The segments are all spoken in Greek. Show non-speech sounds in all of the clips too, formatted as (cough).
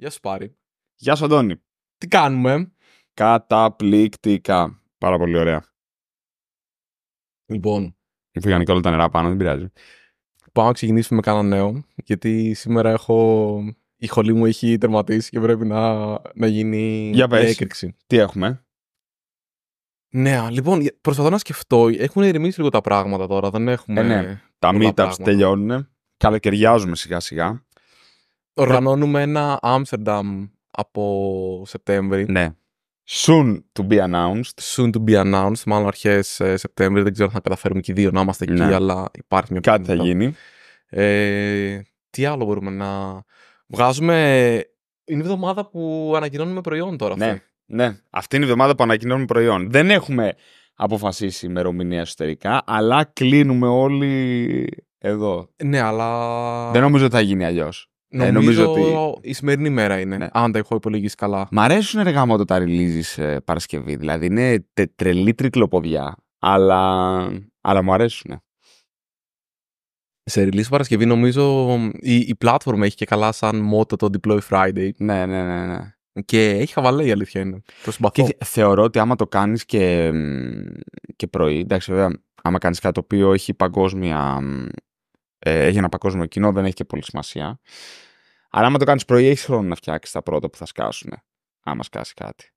Γεια σου Πάρη. Γεια σου Αντώνη. Τι κάνουμε. Καταπληκτικά. Πάρα πολύ ωραία. Λοιπόν. φύγανε και όλα τα νερά πάνω, δεν πειράζει. Πάμε να ξεκινήσουμε με κανένα νέο, γιατί σήμερα έχω... η χολή μου έχει τερματίσει και πρέπει να, να γίνει Για πες. έκρηξη. Τι έχουμε. Ναι, λοιπόν, προσπαθώ να σκεφτώ. Έχουν ηρεμήσει λίγο τα πράγματα τώρα, δεν έχουμε. Ε, ναι, τα meetups τελειώνουν. Καλοκαιριάζουμε σιγά σιγά. Οργανώνουμε ένα Άμστερνταμ από Σεπτέμβρη. Ναι. Soon to be announced. Soon to be announced. Μάλλον αρχές ε, Σεπτέμβρη. Δεν ξέρω αν θα καταφέρουμε και οι δύο να είμαστε εκεί, ναι. αλλά υπάρχει μια Κάτι θα γίνει. Ε, τι άλλο μπορούμε να. Βγάζουμε. Είναι η εβδομάδα που ανακοινώνουμε προϊόν τώρα. Ναι, αυτή. Ναι, ναι. Αυτή είναι η εβδομάδα που ανακοινώνουμε προϊόν. Δεν έχουμε αποφασίσει ημερομηνία εσωτερικά, αλλά κλείνουμε όλοι εδώ. Ναι, αλλά. Δεν νομίζω ότι θα γίνει αλλιώς. Ε, νομίζω, ότι. Η σημερινή μέρα είναι. Ναι. Αν τα έχω υπολογίσει καλά. Μ' αρέσουν εργά μου τα ρελίζει ε, Παρασκευή. Δηλαδή είναι τε, τρελή τρικλοποδιά. Αλλά, αλλά μου αρέσουν. Σε release Παρασκευή νομίζω η, η platform έχει και καλά σαν μότο το Deploy Friday. Ναι, ναι, ναι. ναι. Και έχει χαβαλέ η αλήθεια είναι. Το συμπαθώ. Και θεωρώ ότι άμα το κάνεις και, και πρωί, εντάξει βέβαια, άμα κάνεις κάτι το οποίο έχει παγκόσμια ε, έχει ένα παγκόσμιο κοινό δεν έχει και πολύ σημασία. Αλλά άμα το κάνεις πρωί, έχεις χρόνο να φτιάξεις τα πρώτα που θα σκάσουν. Άμα σκάσει κάτι.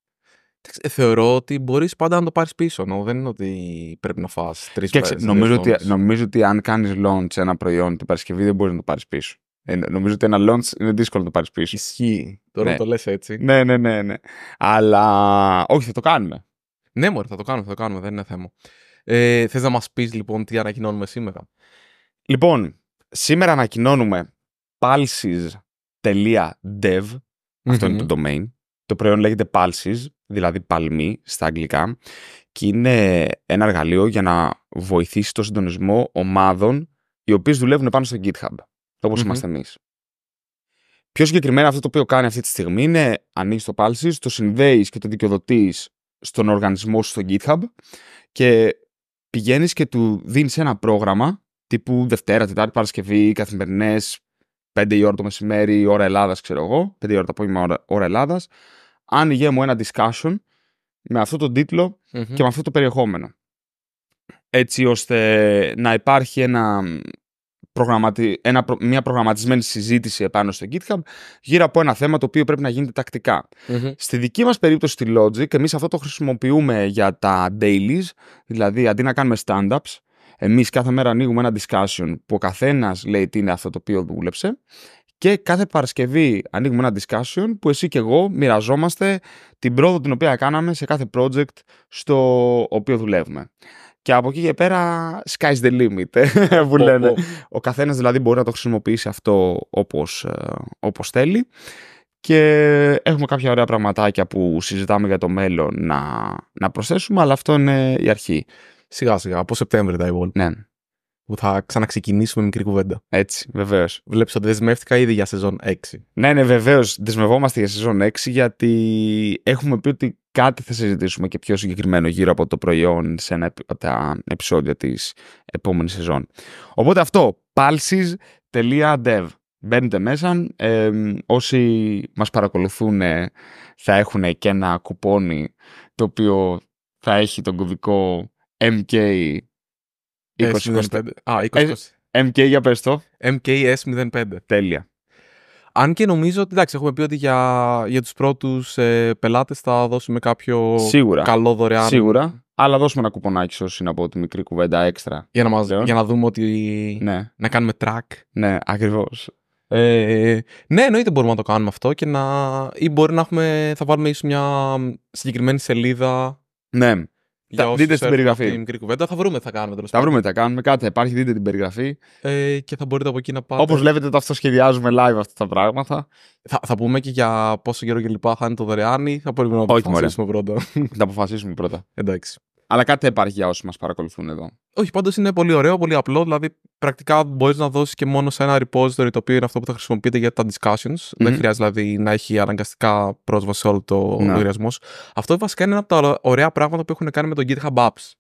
Θεωρώ ότι μπορείς πάντα να το πάρεις πίσω. Νο. Δεν είναι ότι πρέπει να φας τρεις φορέ. Νομίζω, ότι, νομίζω ότι αν κάνεις launch ένα προϊόν την Παρασκευή, δεν μπορείς να το πάρεις πίσω. Ε, νομίζω ότι ένα launch είναι δύσκολο να το πάρεις πίσω. Ισχύει. Τώρα ναι. το λες έτσι. Ναι, ναι, ναι, ναι. Αλλά όχι, θα το κάνουμε. Ναι, μωρέ, θα το κάνουμε, θα το κάνουμε. Δεν είναι θέμα. Ε, Θες να μας πεις λοιπόν τι ανακοινώνουμε σήμερα. Λοιπόν, σήμερα ανακοινώνουμε pulses.dev. Αυτό είναι το domain. Το προϊόν λέγεται Pulses, δηλαδή παλμή στα αγγλικά και είναι ένα εργαλείο για να βοηθήσει το συντονισμό ομάδων οι οποίες δουλεύουν πάνω στο GitHub, όπως είμαστε εμείς. Πιο συγκεκριμένα αυτό το οποίο κάνει αυτή τη στιγμή είναι ανοίγεις το Pulses, το συνδέεις και το δικαιοδοτείς στον οργανισμό σου στο GitHub και πηγαίνεις και του δίνεις ένα πρόγραμμα τύπου Δευτέρα, Τετάρτη, Παρασκευή, καθημερινές, 5 η ώρα το μεσημέρι, ώρα Ελλάδας, ξέρω εγώ, 5 η ώρα το απόγευμα, ώρα, ώρα Ελλάδας, άνοιγε μου ένα discussion με αυτό τον τιτλο και με αυτό το περιεχόμενο. Έτσι ώστε να υπάρχει ένα, προγραμματι... ένα, μια προγραμματισμένη συζήτηση επάνω στο GitHub γύρω από ένα θέμα το οποίο πρέπει να γίνεται Στη δική μας περίπτωση στη Logic, εμείς αυτό το χρησιμοποιούμε για τα dailies, δηλαδή αντί να κάνουμε stand-ups, Εμείς κάθε μέρα ανοίγουμε ένα discussion που ο καθένας λέει τι είναι αυτό το οποίο δούλεψε. Και κάθε Παρασκευή ανοίγουμε ένα discussion που εσύ και εγώ μοιραζόμαστε την πρόοδο την οποία κάναμε σε κάθε project στο οποίο δουλεύουμε. Και από εκεί και πέρα, sky's the limit, ε, (laughs) που λένε. Ο καθένας δηλαδή μπορεί να το χρησιμοποιήσει αυτό ε, όπως, θέλει. Και έχουμε κάποια ωραία πραγματάκια που συζητάμε για το μέλλον να, να προσθέσουμε, αλλά αυτό είναι η αρχή σιγά σιγά, από Σεπτέμβρη τα Evolve. Ναι. Που θα ξαναξεκινήσουμε μικρή κουβέντα. Έτσι, βεβαίως. Βλέπεις ότι δεσμεύτηκα ήδη για σεζόν 6. Ναι, ναι, βεβαίως. Δεσμευόμαστε για σεζόν 6 γιατί έχουμε πει ότι κάτι θα συζητήσουμε και πιο συγκεκριμένο γύρω από το προϊόν σε ένα από τα επεισόδια της επόμενης σεζόν. Οπότε αυτό, pulses.dev. Μπαίνετε μέσα. Ε, όσοι μας παρακολουθούν ε, θα έχουν και ένα κουπόνι το οποίο θα έχει τον κωδικό MK 2025. Ε, Α, 2020. Ε, MK για πες το. MKS05. Τέλεια. Αν και νομίζω ότι εντάξει, έχουμε πει ότι για, για τους πρώτους ε, πελάτες θα δώσουμε κάποιο καλό δωρεάν. Σίγουρα. Αλλά δώσουμε ένα κουπονάκι σε είναι από τη μικρή κουβέντα έξτρα. Για να, μας, για να δούμε ότι. Ναι. Να κάνουμε track. Ναι, ακριβώς. Ε, ναι, εννοείται μπορούμε να το κάνουμε αυτό και να. ή μπορεί να έχουμε. θα βάλουμε ίσως μια συγκεκριμένη σελίδα. Ναι. Για δείτε στην περιγραφή. Την μικρή κουβέντα θα βρούμε, θα κάνουμε. Θα βρούμε, θα κάνουμε. Κάτι θα υπάρχει, δείτε την περιγραφή. Ε, και θα μπορείτε από εκεί να πάτε. Όπως βλέπετε, τα αυτοσχεδιάζουμε live αυτά τα πράγματα. Θα, θα πούμε και για πόσο καιρό και λοιπά θα είναι το δωρεάν ή θα μπορούμε να αποφασίσουμε πρώτα. Θα αποφασίσουμε πρώτα. Εντάξει. Αλλά κάτι θα υπάρχει για όσοι μας παρακολουθούν εδώ. Όχι, πάντως είναι πολύ ωραίο, πολύ απλό. Δηλαδή, πρακτικά μπορείς να δώσεις και μόνο σε ένα repository το οποίο είναι αυτό που θα χρησιμοποιείτε για τα discussions. Mm-hmm. Δεν χρειάζεται δηλαδή να έχει αναγκαστικά πρόσβαση σε όλο το ναι. λογαριασμός. Αυτό βασικά είναι ένα από τα ωραία πράγματα που έχουν κάνει με το GitHub Apps.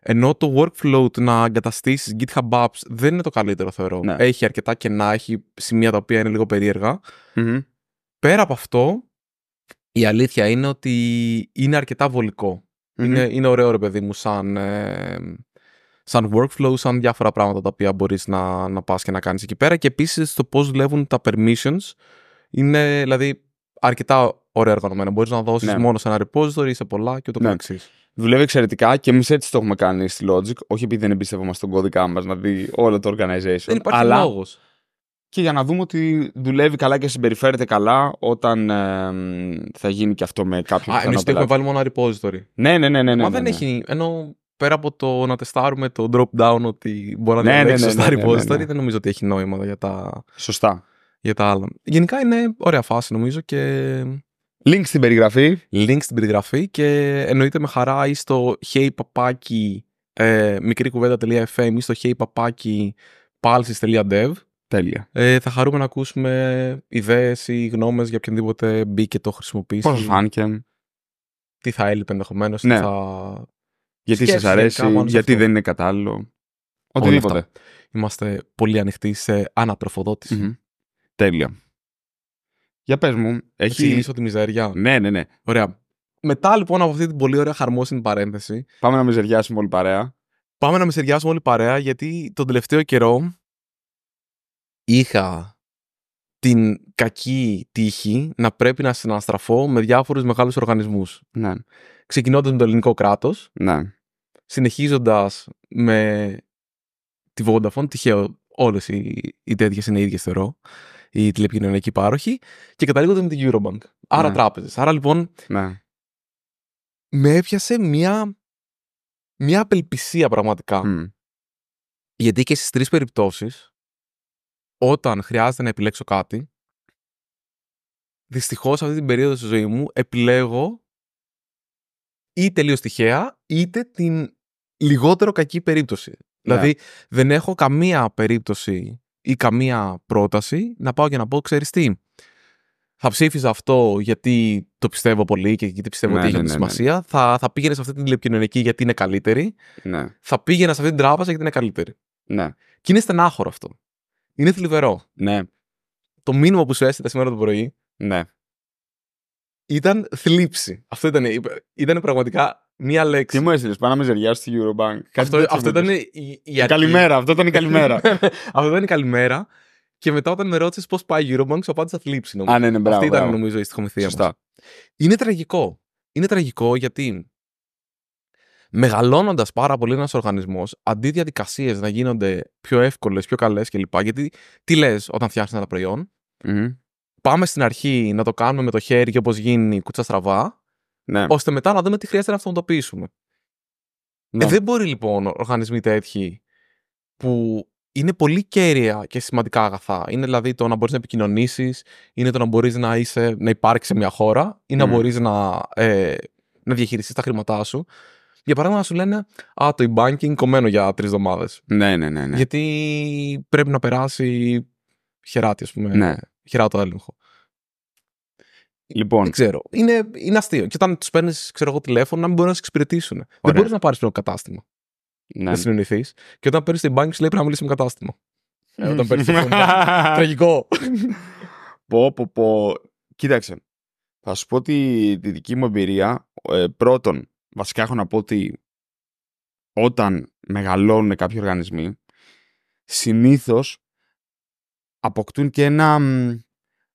Ενώ το workflow του να εγκαταστήσεις GitHub Apps δεν είναι το καλύτερο, θεωρώ. Ναι. Έχει αρκετά κενά, έχει σημεία τα οποία είναι λίγο περίεργα. Mm-hmm. Πέρα από αυτό, η αλήθεια είναι ότι είναι αρκετά βολικό. Είναι, είναι ωραίο ρε παιδί μου σαν, ε, workflow, σαν διάφορα πράγματα τα οποία μπορείς να, να πας και να κάνεις εκεί πέρα και επίσης το πώς δουλεύουν τα permissions είναι δηλαδή αρκετά ωραία οργανωμένα. Μπορείς να δώσεις ναι. μόνος σε ένα repository, σε πολλά και ούτω ναι. Δουλεύει εξαιρετικά και εμείς έτσι το έχουμε κάνει στη Logic. Όχι επειδή δεν εμπιστεύομαστε τον κώδικά μας να δει όλο το organization. Δεν υπάρχει και για να δούμε ότι δουλεύει καλά και συμπεριφέρεται καλά όταν ε, θα γίνει και αυτό με κάποιον. Α, εμείς το έχουμε βάλει μόνο repository. Ναι, ναι, ναι. ναι, ναι, Μα ναι, δεν ναι. έχει. Ενώ πέρα από το να τεστάρουμε το drop down ότι μπορεί να ναι, διαλέξει σωστά repository, δεν νομίζω ότι έχει νόημα για τα. Σωστά. Για τα άλλα. Γενικά είναι ωραία φάση νομίζω και. Link στην περιγραφή. Link στην περιγραφή και εννοείται με χαρά ή στο hey παπάκι ε, μικρή ή στο hey παπάκι Τέλεια. Ε, θα χαρούμε να ακούσουμε ιδέες ή γνώμες για οποιονδήποτε μπήκε το χρησιμοποιήσει. Πώς φάνηκε. Τι θα έλειπε ενδεχομένως. Ναι. Θα... Γιατί σας αρέσει, γιατί δεν είναι κατάλληλο. Οτιδήποτε. Είμαστε πολύ ανοιχτοί σε ανατροφοδότηση. Τέλεια. Για πες μου, έχει. Ξεκινήσω τη μιζέρια. Ναι, ναι, ναι. Ωραία. Μετά λοιπόν από αυτή την πολύ ωραία χαρμόσυνη παρένθεση. Πάμε να μιζεριάσουμε όλη παρέα. Πάμε να μιζεριάσουμε όλη παρέα, γιατί τον τελευταίο καιρό είχα την κακή τύχη να πρέπει να συναστραφώ με διάφορους μεγάλους οργανισμούς. Ναι. Ξεκινώντας με το ελληνικό κράτος, ναι. συνεχίζοντας με τη Vodafone, τυχαίο όλες οι, οι τέτοιες είναι οι θεωρώ, η τηλεπικοινωνιακοί πάροχη, και καταλήγοντας με την Eurobank. Άρα ναι. τράπεζες. Άρα λοιπόν, ναι. με έπιασε μια, μια απελπισία πραγματικά. Γιατί και στις τρεις περιπτώσεις, όταν χρειάζεται να επιλέξω κάτι, δυστυχώς αυτή την περίοδο στη ζωή μου επιλέγω ή τελείως τυχαία, είτε την λιγότερο κακή περίπτωση. Ναι. Δηλαδή, δεν έχω καμία περίπτωση ή καμία πρόταση να πάω και να πω, ξέρεις τι. Θα ψήφιζα αυτό γιατί το πιστεύω πολύ και γιατί πιστεύω ναι, ότι έχει ναι, ναι, σημασία. Θα, θα πήγαινε σε αυτή την τηλεπικοινωνική γιατί είναι καλύτερη. Θα πήγαινα σε αυτή την τράπεζα γιατί είναι καλύτερη. Ναι. Και είναι στενάχωρο αυτό. Είναι θλιβερό. Ναι. Το μήνυμα που σου έστειλε σήμερα το πρωί. Ναι. Ήταν θλίψη. Αυτό ήταν. Ήταν πραγματικά μία λέξη. Τι μου έστειλες, Πάμε να με ζεριάσει στη Eurobank. Αυτό, αυτό, αυτό ήταν η, Καλημέρα, αυτό ήταν η καλημέρα. (laughs) αυτό ήταν η καλημέρα. Και μετά όταν με ρώτησες πώς πάει η Eurobank, σου απάντησα θλίψη. Νομίζω. Α, ναι, ναι, μπράβο, Αυτή ήταν νομίζω η στοιχομηθεία Είναι τραγικό. Είναι τραγικό γιατί μεγαλώνοντας πάρα πολύ ένας οργανισμός, αντί διαδικασίες να γίνονται πιο εύκολες, πιο καλές κλπ. Γιατί τι λες όταν φτιάχνεις ένα πάμε στην αρχή να το κάνουμε με το χέρι και όπως γίνει κουτσά στραβά, ναι. ώστε μετά να δούμε τι χρειάζεται να αυτοματοποιήσουμε. Ε, ναι. δεν μπορεί λοιπόν οργανισμοί τέτοιοι που είναι πολύ κέρια και σημαντικά αγαθά. Είναι δηλαδή το να μπορείς να επικοινωνήσεις, είναι το να μπορείς να, είσαι, να υπάρξει σε μια χώρα, ή mm. να μπορείς να, ε, να διαχειριστείς τα χρήματά σου. Για παράδειγμα, να σου λένε Α, το e-banking κομμένο για τρεις εβδομάδες. Ναι, ναι, ναι, ναι. Γιατί πρέπει να περάσει χεράτη, ας πούμε. Ναι. Χεράτο έλεγχο. Λοιπόν. Δεν ξέρω. Είναι, είναι αστείο. Και όταν τους παίρνεις, ξέρω εγώ, τηλέφωνο, να μην μπορούν να σε εξυπηρετήσουν. Ωραία. Δεν μπορείς να πάρεις πλέον κατάστημα. Ναι. Να συνεννοηθείς. Και όταν παίρνεις την banking, σου λέει πρέπει να μιλήσει με κατάστημα. Ε, όταν παίρνεις (laughs) Τραγικό. πω, πω, πω. Κοίταξε. Θα σου πω τη, τη δική μου εμπειρία. Ε, πρώτον, βασικά έχω να πω ότι όταν μεγαλώνουν κάποιοι οργανισμοί, συνήθως αποκτούν και ένα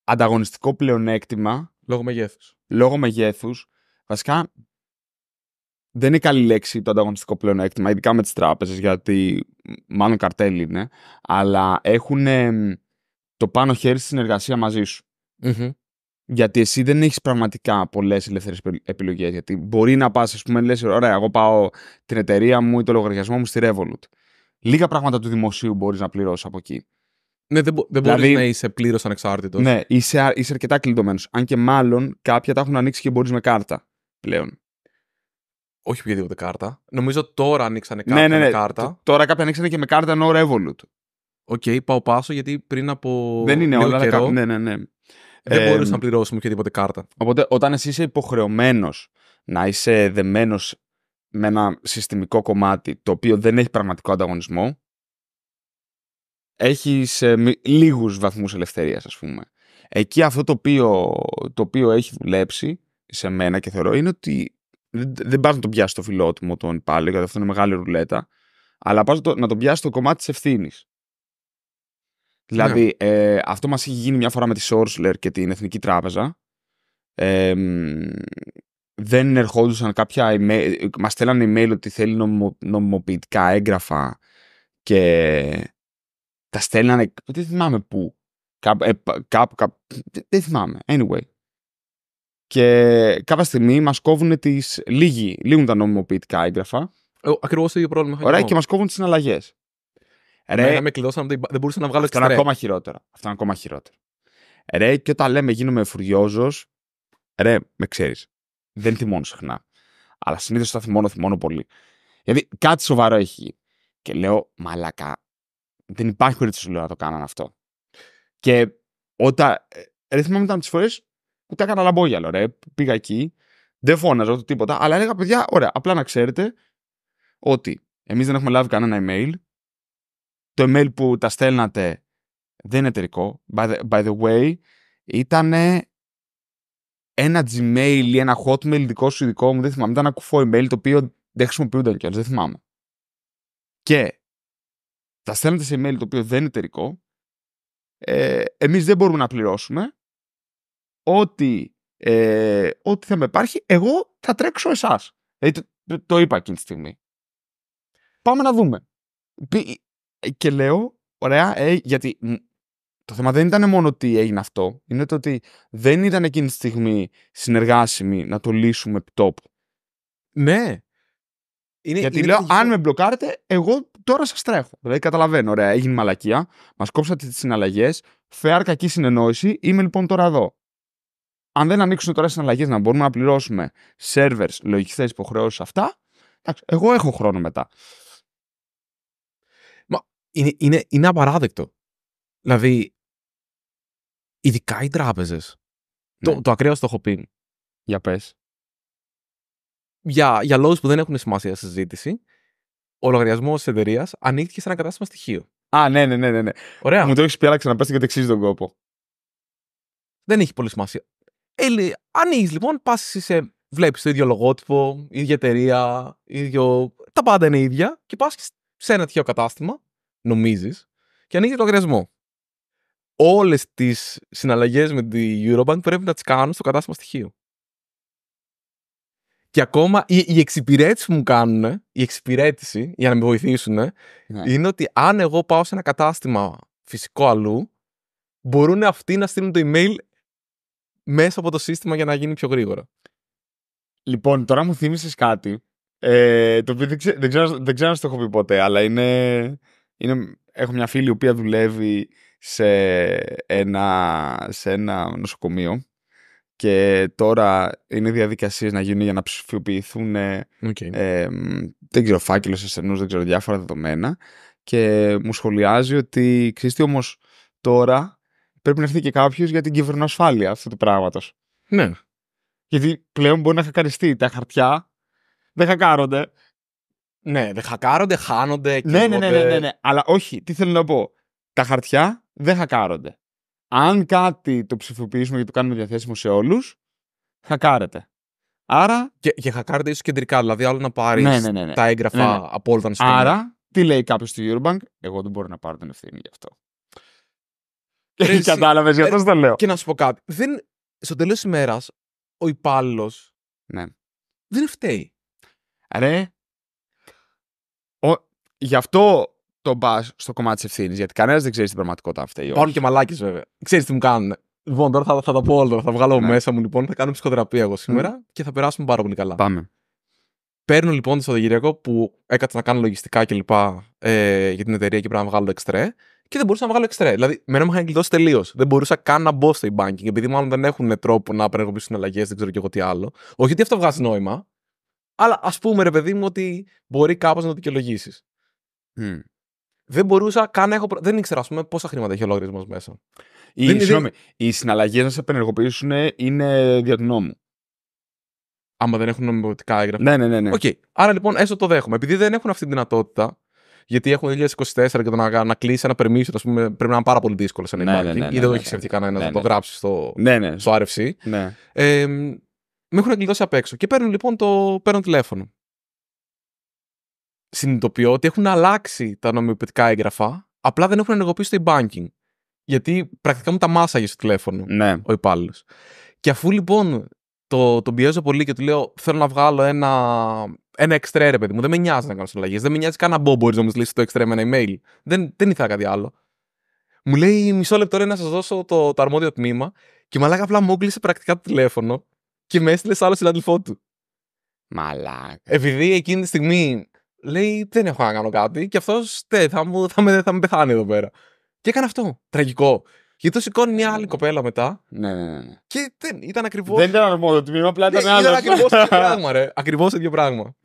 ανταγωνιστικό πλεονέκτημα. Λόγω μεγέθους. Λόγω μεγέθους. Βασικά, δεν είναι καλή λέξη το ανταγωνιστικό πλεονέκτημα, ειδικά με τις τράπεζες, γιατί μάλλον καρτέλ είναι, αλλά έχουν το πάνω χέρι στη συνεργασία μαζί σου. Γιατί εσύ δεν έχεις πραγματικά πολλές ελεύθερες επιλογές. Γιατί μπορεί να πας, ας πούμε, λες: Ωραία, εγώ πάω την εταιρεία μου ή το λογαριασμό μου στη Revolut. Λίγα πράγματα του δημοσίου μπορείς να πληρώσεις από εκεί. Ναι, δεν, δεν δηλαδή, μπορεί να είσαι πλήρως ανεξάρτητος. Ναι, είσαι, είσαι αρκετά κλειδωμένος. Αν και μάλλον κάποια τα έχουν ανοίξει και μπορείς με κάρτα πλέον. Όχι οποιαδήποτε κάρτα. Νομίζω τώρα ανοίξανε ναι, κάποια ναι, ναι. κάρτα. Τώρα κάποια ανοίξανε και με κάρτα ενώ Revolut. Οκ, okay, πάω πάσο γιατί πριν από. Δεν είναι όλα. Καιρό, Ναι, ναι, ναι. Δεν ε, να πληρώσουμε οποιαδήποτε κάρτα. Οπότε, όταν εσύ είσαι υποχρεωμένος να είσαι δεμένος με ένα συστημικό κομμάτι το οποίο δεν έχει πραγματικό ανταγωνισμό, έχεις ε, λίγους βαθμούς ελευθερίας, ας πούμε. Εκεί αυτό το οποίο, το οποίο έχει δουλέψει σε μένα και θεωρώ είναι ότι δεν πας να τον πιάσεις το φιλότιμο τον υπάλληλο, γιατί αυτό είναι μεγάλη ρουλέτα, αλλά πας να τον πιάσεις το κομμάτι της ευθύνης. Δηλαδή, ναι. ε, αυτό μας έχει γίνει μια φορά με τη Σόρσλερ και την Εθνική Τράπεζα. δεν ερχόντουσαν κάποια email, μας στέλνανε email ότι θέλει νομο, νομιμοποιητικά έγγραφα και τα στέλνανε, δεν θυμάμαι πού, ε, κάπου, κάπου, δεν θυμάμαι, anyway. Και κάποια στιγμή μας κόβουν τις, λίγοι, λίγουν τα νομιμοποιητικά έγγραφα. Ε, Ακριβώς το ίδιο πρόβλημα. Ωραία, και μας κόβουν τις συναλλαγές. Ρε, να με κλειδώσαν, δεν μπορούσα να βγάλω Αυτό είναι ακόμα χειρότερο Αυτό είναι ακόμα χειρότερο Ρε, και όταν λέμε γίνομαι φουριόζος, ρε, με ξέρεις. Δεν θυμώνω συχνά. Αλλά συνήθως θα θυμώνω, θυμώνω πολύ. Γιατί κάτι σοβαρό έχει. Και λέω, μαλακά. Δεν υπάρχει περίπτωση να το κάνανε αυτό. Και όταν. Ε, ρε, θυμάμαι ήταν τις φορές που τα έκανα λαμπόγιαλο, ρε. Πήγα εκεί. Δεν φώναζα ούτε τίποτα. Αλλά έλεγα, παιδιά, ωραία, απλά να ξέρετε ότι εμείς δεν έχουμε λάβει κανένα email το email που τα στέλνατε δεν είναι εταιρικό. By the, way, ήταν ένα Gmail ή ένα Hotmail δικό σου δικό μου, δεν θυμάμαι. Ήταν ένα κουφό email το οποίο δεν χρησιμοποιούνταν κιόλας. δεν θυμάμαι. Και τα στέλνετε σε email το οποίο δεν είναι εταιρικό. Ε, εμείς δεν μπορούμε να πληρώσουμε. Ό,τι, ε, ό,τι θα με υπάρχει, εγώ θα τρέξω εσάς. Ε, το, το είπα εκείνη τη στιγμή. Πάμε να δούμε. Και λέω, ωραία, ε, γιατί το θέμα δεν ήταν μόνο ότι έγινε αυτό, είναι το ότι δεν ήταν εκείνη τη στιγμή συνεργάσιμοι να το λύσουμε επί Ναι. Είναι, γιατί είναι λέω, αν με μπλοκάρετε, εγώ τώρα σας τρέχω. Δηλαδή, καταλαβαίνω, ωραία, έγινε μαλακία, μας κόψατε τις συναλλαγές, φεάρ κακή συνεννόηση, είμαι λοιπόν τώρα εδώ. Αν δεν ανοίξουν τώρα συναλλαγές να μπορούμε να πληρώσουμε σερβερ, λογιστέ υποχρεώσεις αυτά, εγώ έχω χρόνο μετά είναι, είναι, είναι απαράδεκτο. Δηλαδή, ειδικά οι τράπεζες. Ναι. Το, το ακραίο το έχω πει. Για πες. Για, για λόγους που δεν έχουν σημασία στη συζήτηση, ο λογαριασμός της εταιρείας ανοίχθηκε σε ένα κατάστημα στοιχείο. Α, ναι, ναι, ναι, ναι. ναι. Ωραία. Μου το έχεις πει, αλλά ξαναπέστε γιατί εξίζει τον κόπο. Δεν έχει πολύ σημασία. Ε, ανοίγει λοιπόν, πας σε. Βλέπεις το ίδιο λογότυπο, ίδια εταιρεία, ίδιο. Τα πάντα είναι ίδια και πας σε ένα τυχαίο κατάστημα νομίζεις και ανοίγει λογαριασμό. Όλες τις συναλλαγές με την Eurobank πρέπει να τις κάνουν στο κατάστημα στοιχείου. Και ακόμα η, η εξυπηρέτηση που μου κάνουν, η εξυπηρέτηση για να με βοηθήσουν, ναι. είναι ότι αν εγώ πάω σε ένα κατάστημα φυσικό αλλού, μπορούν αυτοί να στείλουν το email μέσα από το σύστημα για να γίνει πιο γρήγορα. Λοιπόν, τώρα μου θύμισες κάτι, ε, το οποίο δεν, ξέρω, δεν ξέρω το έχω πει ποτέ, αλλά είναι είναι, έχω μια φίλη η οποία δουλεύει σε ένα, σε ένα νοσοκομείο και τώρα είναι διαδικασίες να γίνουν για να ψηφιοποιηθούν okay. Ε, ε, δεν ξέρω φάκελος ασθενούς, δεν ξέρω διάφορα δεδομένα και μου σχολιάζει ότι ξέρεις τι όμως τώρα πρέπει να έρθει και κάποιος για την κυβερνοασφάλεια αυτού του πράγματος. Ναι. Γιατί πλέον μπορεί να χακαριστεί τα χαρτιά, δεν χακάρονται. Ναι, δεν χακάρονται, χάνονται. Ναι, ναι, ναι, ναι, ναι, Αλλά όχι, τι θέλω να πω. Τα χαρτιά δεν χακάρονται. Αν κάτι το ψηφοποιήσουμε και το κάνουμε διαθέσιμο σε όλους, χακάρεται. Άρα. Και, και χακάρεται ίσως κεντρικά. Δηλαδή, άλλο να πάρεις τα έγγραφα από όλα τα Άρα, τι λέει κάποιος στη Eurobank, Εγώ δεν μπορώ να πάρω την ευθύνη γι' αυτό. Κατάλαβες, γι' αυτό το λέω. Και να σου πω κάτι. Δεν, στο τέλος της ημέρας, ο υπάλληλος. Ναι. Δεν φταίει. Ρε, Γι' αυτό τον μπά στο κομμάτι της ευθύνης. Γιατί κανένας δεν ξέρει την πραγματικότητα αυτή. Υπάρχουν και μαλάκες βέβαια. Ξέρεις τι μου κάνουν. Λοιπόν, τώρα θα, θα τα πω όλα. Θα βγάλω ναι. μέσα μου λοιπόν. Θα κάνω ψυχοθεραπεία εγώ σήμερα mm. και θα περάσουμε πάρα πολύ καλά. Πάμε. Παίρνω λοιπόν το Σαββατοκύριακο που έκατσα να κάνω λογιστικά κλπ. Ε, για την εταιρεία και πρέπει να βγάλω εξτρέ. Και δεν μπορούσα να βγάλω εξτρέ. Δηλαδή, με μου είχαν κλειδώσει τελείως. Δεν μπορούσα καν να μπω στο e-banking, επειδή μάλλον δεν έχουν τρόπο να απενεργοποιήσουν αλλαγές, δεν ξέρω και εγώ τι άλλο. Όχι ότι αυτό βγάζει νόημα, αλλά ας πούμε, ρε παιδί μου, ότι μπορεί κάπως να το δικαιολογήσεις. Δεν μπορούσα καν να έχω. Δεν ήξερα, πόσα χρήματα έχει ο λογαριασμός μέσα. Οι, δεν, συγγνώμη, δεν... συναλλαγές να σε απενεργοποιήσουν είναι δια του νόμου. Άμα δεν έχουν νομιμοποιητικά έγγραφα. Ναι, ναι, ναι. ναι. Okay. Άρα λοιπόν, έστω το δέχομαι. Επειδή δεν έχουν αυτή τη δυνατότητα, γιατί έχουν 2024 και το να, να κλείσει ένα permission, ας πούμε, πρέπει να είναι πάρα πολύ δύσκολο σε ένα ναι, ναι, ναι, ναι ή δεν το ναι, έχει σκεφτεί κανένα να το γράψει στο, στο RFC. Ε, με έχουν κλειδώσει απ' έξω. Και παίρνω λοιπόν το παίρνω τηλέφωνο συνειδητοποιώ ότι έχουν αλλάξει τα νομιμοποιητικά έγγραφα, απλά δεν έχουν ενεργοποιήσει το e-banking. Γιατί πρακτικά μου τα μάσαγε στο τηλέφωνο ναι. ο υπάλληλος. Και αφού λοιπόν το, τον πιέζω πολύ και του λέω: Θέλω να βγάλω ένα, ένα εξτρέ, ρε παιδί μου. Δεν με νοιάζει να κάνω συναλλαγές. Δεν με νοιάζει καν να Μπορείς να μου λύσει το εξτρέ με ένα email. Δεν, δεν ήθελα κάτι άλλο. Μου λέει: Μισό λεπτό ρε, να σας δώσω το, το αρμόδιο τμήμα. Και μαλάκα απλά μου έκλεισε πρακτικά το τηλέφωνο και με έστειλε σε άλλο συναντηφό του. Μαλάκα. Επειδή εκείνη τη στιγμή λέει δεν έχω να κάνω κάτι και αυτός θα, μου, θα, με, θα με πεθάνει εδώ πέρα. Και έκανε αυτό. Τραγικό. Γιατί το σηκώνει μια άλλη ναι, ναι, ναι. κοπέλα μετά. Ναι, ναι, ναι. Και δεν, ήταν ακριβώς. Δεν ήταν αρμόδιο το τμήμα, απλά ήταν ναι, άλλο. Ήταν ακριβώς το (laughs) πράγμα, ρε. Ακριβώς το ίδιο πράγμα.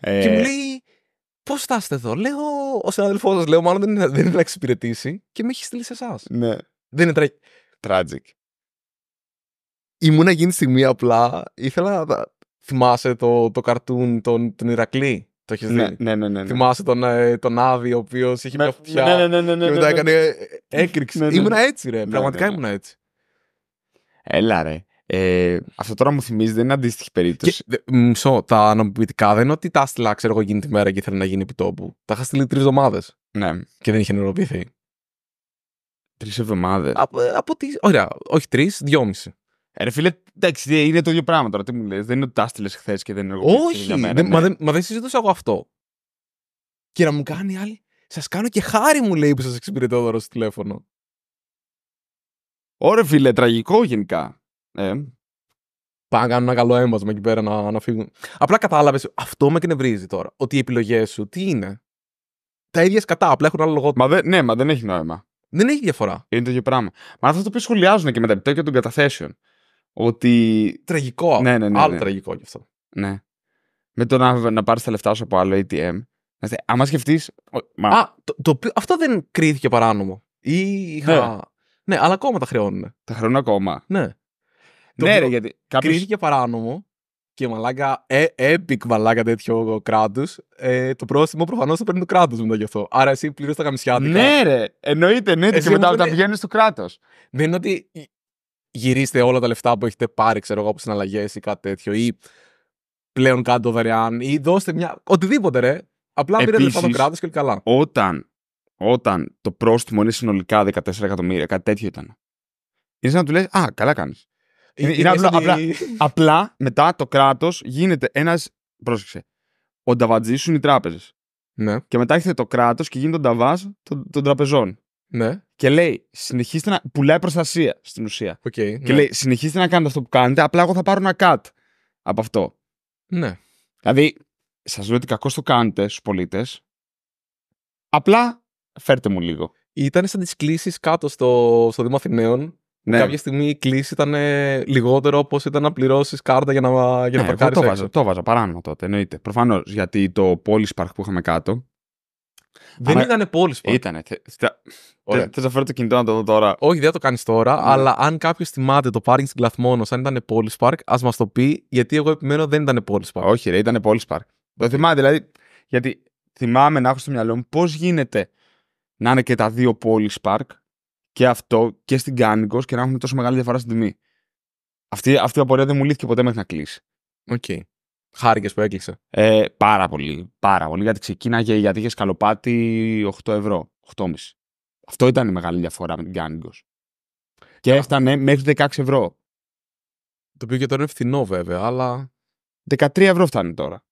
Ε... Και μου λέει, Πώς φτάσετε εδώ. Λέω, ο συναδελφός σας, λέω, μάλλον δεν είναι, να εξυπηρετήσει και με έχει στείλει σε εσάς. Ναι. Δεν είναι τραγικό. Τραγικ. Ήμουν εκείνη τη στιγμή απλά. Ήθελα. να Θυμάσαι το, το καρτούν τον, τον Ηρακλή. Το έχεις ναι, δει. Ναι, ναι, ναι, ναι. Θυμάσαι τον, ε, τον Άδη, ο οποίος είχε ναι, μια φωτιά. Ναι, ναι, ναι, ναι, ναι, και μετά έκανε ε, ε, έκρηξη. Ήμουνα έτσι, ρε. Πραγματικά ήμουνα έτσι. Έλα, ρε. Ε, αυτό τώρα μου θυμίζει, δεν είναι αντίστοιχη περίπτωση. Και, μισό, τα νομιμοποιητικά δεν είναι ότι τα έστειλα, ξέρω εγώ, εκείνη τη μέρα και ήθελα να γίνει επιτόπου. Τα είχα στείλει τρεις εβδομάδες. Ναι. Και δεν είχε νοηροποιηθεί. Τρεις εβδομάδες. Από, από τις. Ωραία, όχι τρεις, δυόμιση. Ε, ρε φίλε, εντάξει, είναι το ίδιο πράγμα τώρα. Τι μου λες, δεν είναι ότι τα έστειλες χθες και δεν είναι εγώ Όχι, μα, ναι. δεν, μα δεν συζητούσα εγώ αυτό. Και να μου κάνει άλλη. Σας κάνω και χάρη μου λέει που σας εξυπηρετώ δώρο στο τηλέφωνο. Ωρε φίλε, τραγικό γενικά. Ε. Πάμε να κάνουν ένα καλό έμβασμα εκεί πέρα να, να φύγουν. Απλά κατάλαβες, αυτό με εκνευρίζει τώρα. Ότι οι επιλογές σου τι είναι. Τα ίδια σκατά, απλά έχουν άλλο λογότυπο. Μα δε, ναι, μα δεν έχει νόημα. Δεν έχει διαφορά. Είναι το ίδιο πράγμα. Μα αυτό το οποίο σχολιάζουν και με τα επιτόκια των καταθέσεων. Ότι... Τραγικό. Ναι, ναι, ναι, άλλο ναι. τραγικό γι' αυτό. Ναι. Με το να, να πάρεις τα λεφτά σου από άλλο ATM. Άμα σκεφτείς. Μα... Α, το, το, αυτό δεν κρίθηκε παράνομο. Ή είχα... ναι. ναι αλλά ακόμα τα χρεώνουν. Τα χρεώνουν ακόμα. Ναι. Το ναι, ρε, γιατί. Κάποιος... Κρίθηκε παράνομο και μαλάκα, ε, epic μαλάκα τέτοιο κράτος. Ε, το πρόστιμο προφανώς το παίρνει το κράτος μετά γι' αυτό. Άρα εσύ πληρώνει τα ναι, καμισιάτικα. Ναι, ρε. Εννοείται, ναι, και μετά τα βγαίνεις στο κράτος. Δεν είναι ότι γυρίστε όλα τα λεφτά που έχετε πάρει, ξέρω εγώ, από συναλλαγές ή κάτι τέτοιο, ή πλέον κάντε το δωρεάν, ή δώστε μια. Οτιδήποτε, ρε. Απλά πήρε λεφτά το κράτος και καλά. Όταν, όταν το πρόστιμο είναι συνολικά 14 εκατομμύρια, κάτι τέτοιο ήταν. Είναι να του λες: Α, καλά κάνεις. Ε, είναι, είναι απλά, απλά, μετά το κράτος γίνεται ένας. Πρόσεξε. Ο νταβατζής σου οι τράπεζες. Ναι. Και μετά έρχεται το κράτος και γίνεται ο νταβάς των τραπεζών. Ναι. Και λέει, συνεχίστε να. Πουλάει προστασία στην ουσία. Okay, και ναι. λέει, συνεχίστε να κάνετε αυτό που κάνετε, απλά εγώ θα πάρω ένα cut από αυτό. Ναι. Δηλαδή, σας λέω ότι κακό το κάνετε στους πολίτες. Απλά φέρτε μου λίγο. Ήταν σαν τις κλήσεις κάτω στο, στο Δήμο Αθηναίων. Ναι. Κάποια στιγμή η κλήση ήταν λιγότερο όπως ήταν να πληρώσεις κάρτα για να, για ναι, να εγώ Το βάζα, το βάζα παράνομο τότε, εννοείται. Προφανώς γιατί το πόλι Park που είχαμε κάτω δεν ήταν πόλης πάντα. Ήτανε. Θε να φέρω το κινητό να το δω τώρα. Όχι, δεν θα το κάνεις τώρα, ναι. αλλά αν κάποιος θυμάται το πάρκινγκ στην Κλαθμόνος, αν ήταν πόλη σπαρκ, ας μας το πει, γιατί εγώ επιμένω δεν ήταν πόλης Παρκ Όχι, ρε, ήταν πόλης Παρκ Το θυμάμαι δηλαδή. Γιατί θυμάμαι να έχω στο μυαλό μου πώς γίνεται να είναι και τα δύο πόλης σπαρκ και αυτό και στην Κάνικος και να έχουμε τόσο μεγάλη διαφορά στην τιμή. Αυτή, η απορία δεν μου λύθηκε ποτέ μέχρι να κλείσει. Οκ. Okay. Χάρηκες που έκλεισε. Ε, πάρα πολύ. Πάρα πολύ. Γιατί ξεκίναγε γιατί είχε σκαλοπάτι 8 ευρώ. 8,5. Αυτό ήταν η μεγάλη διαφορά με την Κάνιγκο. Και έφτανε μέχρι 16 ευρώ. Το οποίο και τώρα είναι φθηνό βέβαια, αλλά. 13 ευρώ φτάνει τώρα.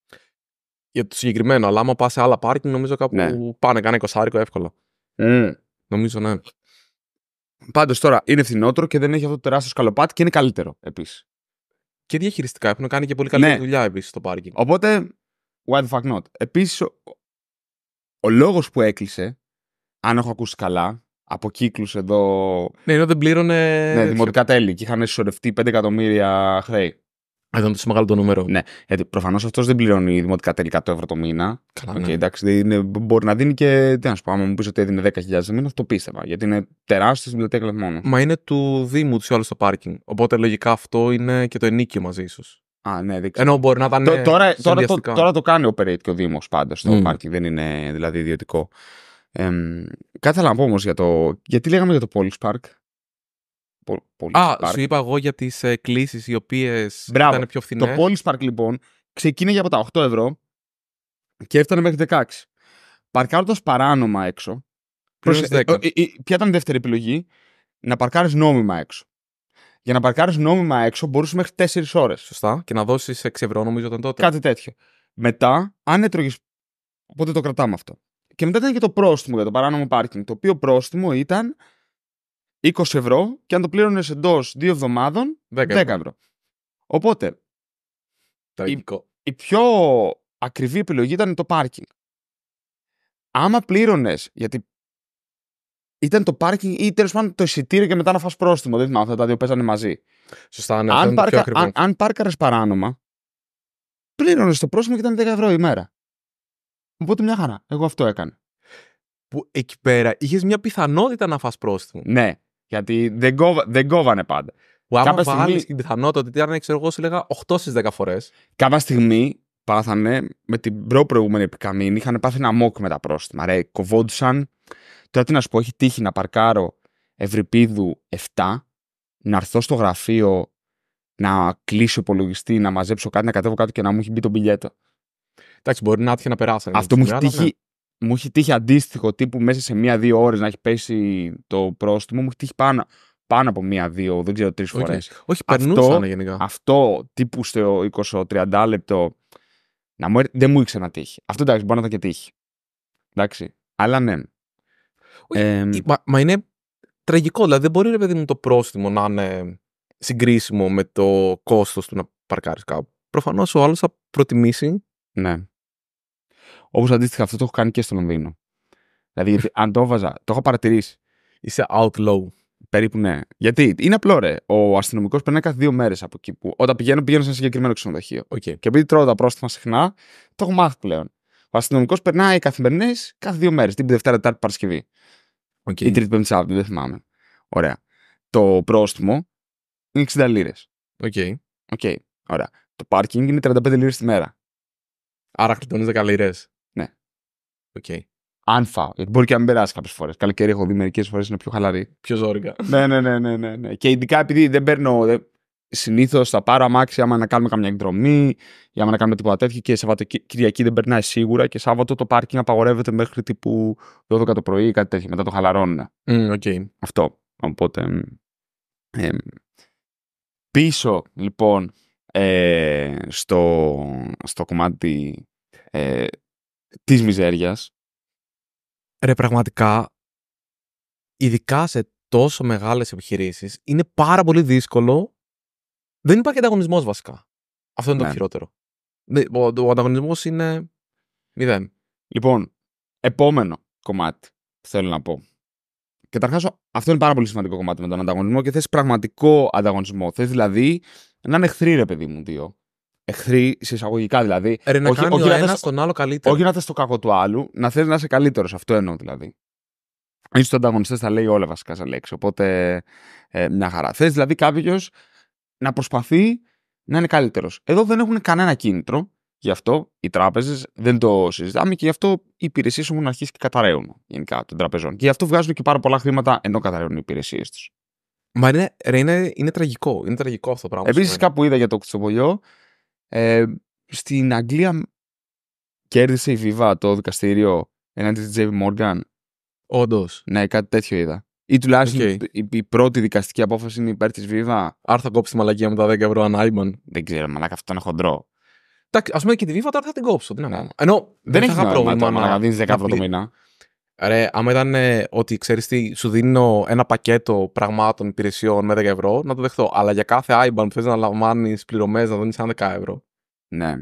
Για το συγκεκριμένο, αλλά άμα πας σε άλλα πάρκινγκ, νομίζω κάπου ναι. πάνε κάνα 20 εύκολα. Mm. Νομίζω ναι. Πάντως τώρα είναι φθηνότερο και δεν έχει αυτό το τεράστιο σκαλοπάτι και είναι καλύτερο επίσης και διαχειριστικά. Έχουν κάνει και πολύ καλή ναι. δουλειά επίσης στο πάρκινγκ. Οπότε, why the fuck not. Επίσης, ο, ο λόγος που έκλεισε, αν έχω ακούσει καλά, από κύκλους εδώ. Ναι, ενώ δεν πλήρωνε. Ναι, δημοτικά τέλη. Και είχαν συσσωρευτεί 5 εκατομμύρια χρέη. Ήταν τόσο μεγάλο το νούμερο. Ναι, γιατί προφανώς αυτός δεν πληρώνει δημοτικά τελικά το ευρώ το μήνα. Καλά. Okay, ναι. εντάξει, είναι, μπορεί να δίνει και. Τι να σου πω, άμα μου πεις ότι έδινε 10.000 το μήνα, το πίστευα. Γιατί είναι τεράστιο στην βιβλιοθήκη μόνος. Μα είναι του Δήμου τους ή στο πάρκινγκ. Οπότε λογικά αυτό είναι και το ενίκιο μαζί, ίσως. Α, ναι, ξέρω. Ενώ μπορεί να ήταν. Τώρα, τώρα, τώρα, το, τώρα το κάνει Περέιτ και ο Δήμος πάντα στο mm. πάρκινγκ. Δεν είναι δηλαδή ιδιωτικό. Ε, κάτι θέλω να πω όμως για το. Γιατί λέγαμε για το Polish Park. Α, σου είπα εγώ για τις ε, κλήσεις οι οποίες ήταν πιο φθηνέ. Το Πόλη σπαρκ λοιπόν ξεκίνησε από τα 8 ευρώ και έφτανε μέχρι 16. Παρκάροντας παράνομα έξω. Προς, 10. Ε, ε, ε, ποια ήταν η δεύτερη επιλογή, να παρκάρεις νόμιμα έξω. Για να παρκάρεις νόμιμα έξω μπορούσες μέχρι 4 ώρες. Σωστά. Και να δώσεις 6 ευρώ, νομίζω ήταν τότε. Κάτι τέτοιο. Μετά, αν έτρωγες. Οπότε το κρατάμε αυτό. Και μετά ήταν και το πρόστιμο για το παράνομο πάρκινγκ. Το οποίο πρόστιμο ήταν 20 ευρώ και αν το πλήρωνες εντός δύο εβδομάδων, 10, 10 ευρώ. Οπότε. Η, πιο ακριβή επιλογή ήταν το πάρκινγκ. Άμα πλήρωνες, γιατί ήταν το πάρκινγκ ή τέλος πάντων το εισιτήριο και μετά να φας πρόστιμο. Δεν θυμάμαι, αυτά τα δύο παίζανε μαζί. Σωστά, ναι, αν, πάρκα, αν, αν παράνομα, πλήρωνες το πρόστιμο και ήταν 10 ευρώ η μέρα. Οπότε μια χαρά. Εγώ αυτό έκανα. Που εκεί πέρα είχες μια πιθανότητα να φας πρόστιμο. Ναι. Γιατί δεν, δεν κόβανε πάντα. Που άμα βάλεις στιγμή... την πιθανότητα ότι ήταν, ξέρω εγώ, σου λέγα 8 στι 10 φορές. Κάποια στιγμή πάθανε με την προηγούμενη επικαμίνη, είχαν πάθει ένα μόκ με τα πρόστιμα. Ρε, κοβόντουσαν. Τώρα τι να σου πω, έχει τύχει να παρκάρω Ευρυπίδου 7, να έρθω στο γραφείο, να κλείσω υπολογιστή, να μαζέψω κάτι, να κατέβω κάτι και να μου έχει μπει το μπιλιέτο. Εντάξει, μπορεί να άτυχε να περάσει. Αυτό μου έχει τύχει μου έχει τύχει αντίστοιχο τύπου μέσα σε μία-δύο ώρες να έχει πέσει το πρόστιμο. Μου έχει τύχει πάνω, πάνω από μία-δύο, δεν ξέρω, τρεις okay. φορές. Όχι, περνούσαν γενικά. Αυτό τύπου στο 20-30 λεπτό να μου, δεν μου ήξερα να τύχει. Αυτό εντάξει, μπορεί να ήταν και τύχει. Εντάξει. Αλλά ναι. Όχι, ε, μα, μα, είναι τραγικό. Δηλαδή δεν μπορεί ρε παιδί μου το πρόστιμο να είναι συγκρίσιμο με το κόστος του να παρκάρεις κάπου. Προφανώς ο άλλος θα προτιμήσει ναι. Όπως αντίστοιχα αυτό το έχω κάνει και στο Λονδίνο. Δηλαδή, αν το έβαζα, το έχω παρατηρήσει. Είσαι outlaw. Περίπου ναι. Γιατί είναι απλό ρε. Ο αστυνομικός περνάει κάθε δύο μέρες από εκεί που. Όταν πηγαίνω, πηγαίνω σε ένα συγκεκριμένο ξενοδοχείο. Okay. Και επειδή τρώω τα πρόστιμα συχνά, το έχω μάθει πλέον. Ο αστυνομικός περνάει καθημερινές κάθε δύο μέρες. Την Δευτέρα, Τετάρτη, Παρασκευή. Okay. Ή Τρίτη, Πέμπτη, Σάββατο, δεν θυμάμαι. Ωραία. Το πρόστιμο είναι 60 λίρες. Οκ. Okay. okay. Ωραία. Το πάρκινγκ είναι 35 λίρες τη μέρα. Άρα κλειτώνεις καλυρέ. Ναι. Οκ. Okay. Αν φάω. Γιατί μπορεί και να μην περάσει κάποιες φορές. Καλοκαίρι έχω δει μερικές φορές είναι πιο χαλαρή. Πιο ζόρικα. ναι, ναι, ναι, ναι, ναι, ναι. Και ειδικά επειδή δεν παίρνω. Δεν... Συνήθως θα πάρω αμάξι άμα να κάνουμε καμιά εκδρομή ή άμα να κάνουμε τίποτα τέτοιο. Και Σαββατοκυριακή δεν περνάει σίγουρα. Και Σάββατο το πάρκινγκ απαγορεύεται μέχρι τύπου 12 το πρωί ή κάτι τέτοιο. Μετά το χαλαρώνουν. Mm, okay. Αυτό. Οπότε. Ε, πίσω λοιπόν ε, στο, στο κομμάτι ε, της μιζέριας. Ρε πραγματικά, ειδικά σε τόσο μεγάλες επιχειρήσεις, είναι πάρα πολύ δύσκολο. Δεν υπάρχει ανταγωνισμός βασικά. Αυτό είναι το ναι. χειρότερο. Ο, ο ανταγωνισμός είναι μηδέν. Λοιπόν, επόμενο κομμάτι θέλω να πω. Καταρχάς, αυτό είναι πάρα πολύ σημαντικό κομμάτι με τον ανταγωνισμό και θες πραγματικό ανταγωνισμό. Θες δηλαδή να είναι εχθροί, ρε παιδί μου, δύο εχθροί, σε δηλαδή. Ε, ρε, να όχι, κάνει όχι ο ένας να τον άλλο καλύτερο. Όχι να θες το κακό του άλλου, να θες να είσαι καλύτερος. Αυτό εννοώ δηλαδή. Είσαι στου ανταγωνιστές, τα λέει όλα βασικά σε λέξη. Οπότε ε, μια χαρά. Θες δηλαδή κάποιος να προσπαθεί να είναι καλύτερος. Εδώ δεν έχουν κανένα κίνητρο. Γι' αυτό οι τράπεζες δεν το συζητάμε και γι' αυτό οι υπηρεσίες έχουν αρχίσει και καταραίουν γενικά των τραπεζών. Και γι' αυτό βγάζουν και πάρα πολλά χρήματα ενώ καταραίουν οι υπηρεσίες τους. Μα είναι, ρε, είναι, είναι τραγικό. Είναι τραγικό αυτό το πράγμα. Επίσης, κάπου είδα για το κουτσοπολιό ε, στην Αγγλία κέρδισε η Viva το δικαστήριο έναντι τη JP Morgan. Όντως. Ναι, κάτι τέτοιο είδα. Ή τουλάχιστον okay. η, πρώτη δικαστική απόφαση είναι υπέρ της Viva. Άρθα κόψει τη μαλακία με τα 10 ευρώ ανάλυμαν. Δεν ξέρω, μαλακά αυτό είναι χοντρό. Εντάξει, ας πούμε και τη Viva τώρα θα την κόψω. Τι ναι. Ενώ δεν, δεν έχει πρόβλημα να δίνει 10 ευρώ το μήνα. Ρε, άμα ήταν ε, ότι ξέρεις τι, σου δίνω ένα πακέτο πραγμάτων, υπηρεσιών με 10 ευρώ, να το δεχτώ. Αλλά για κάθε IBAN που θες να λαμβάνεις πληρωμές, να δίνεις ένα 10 ευρώ. Ναι.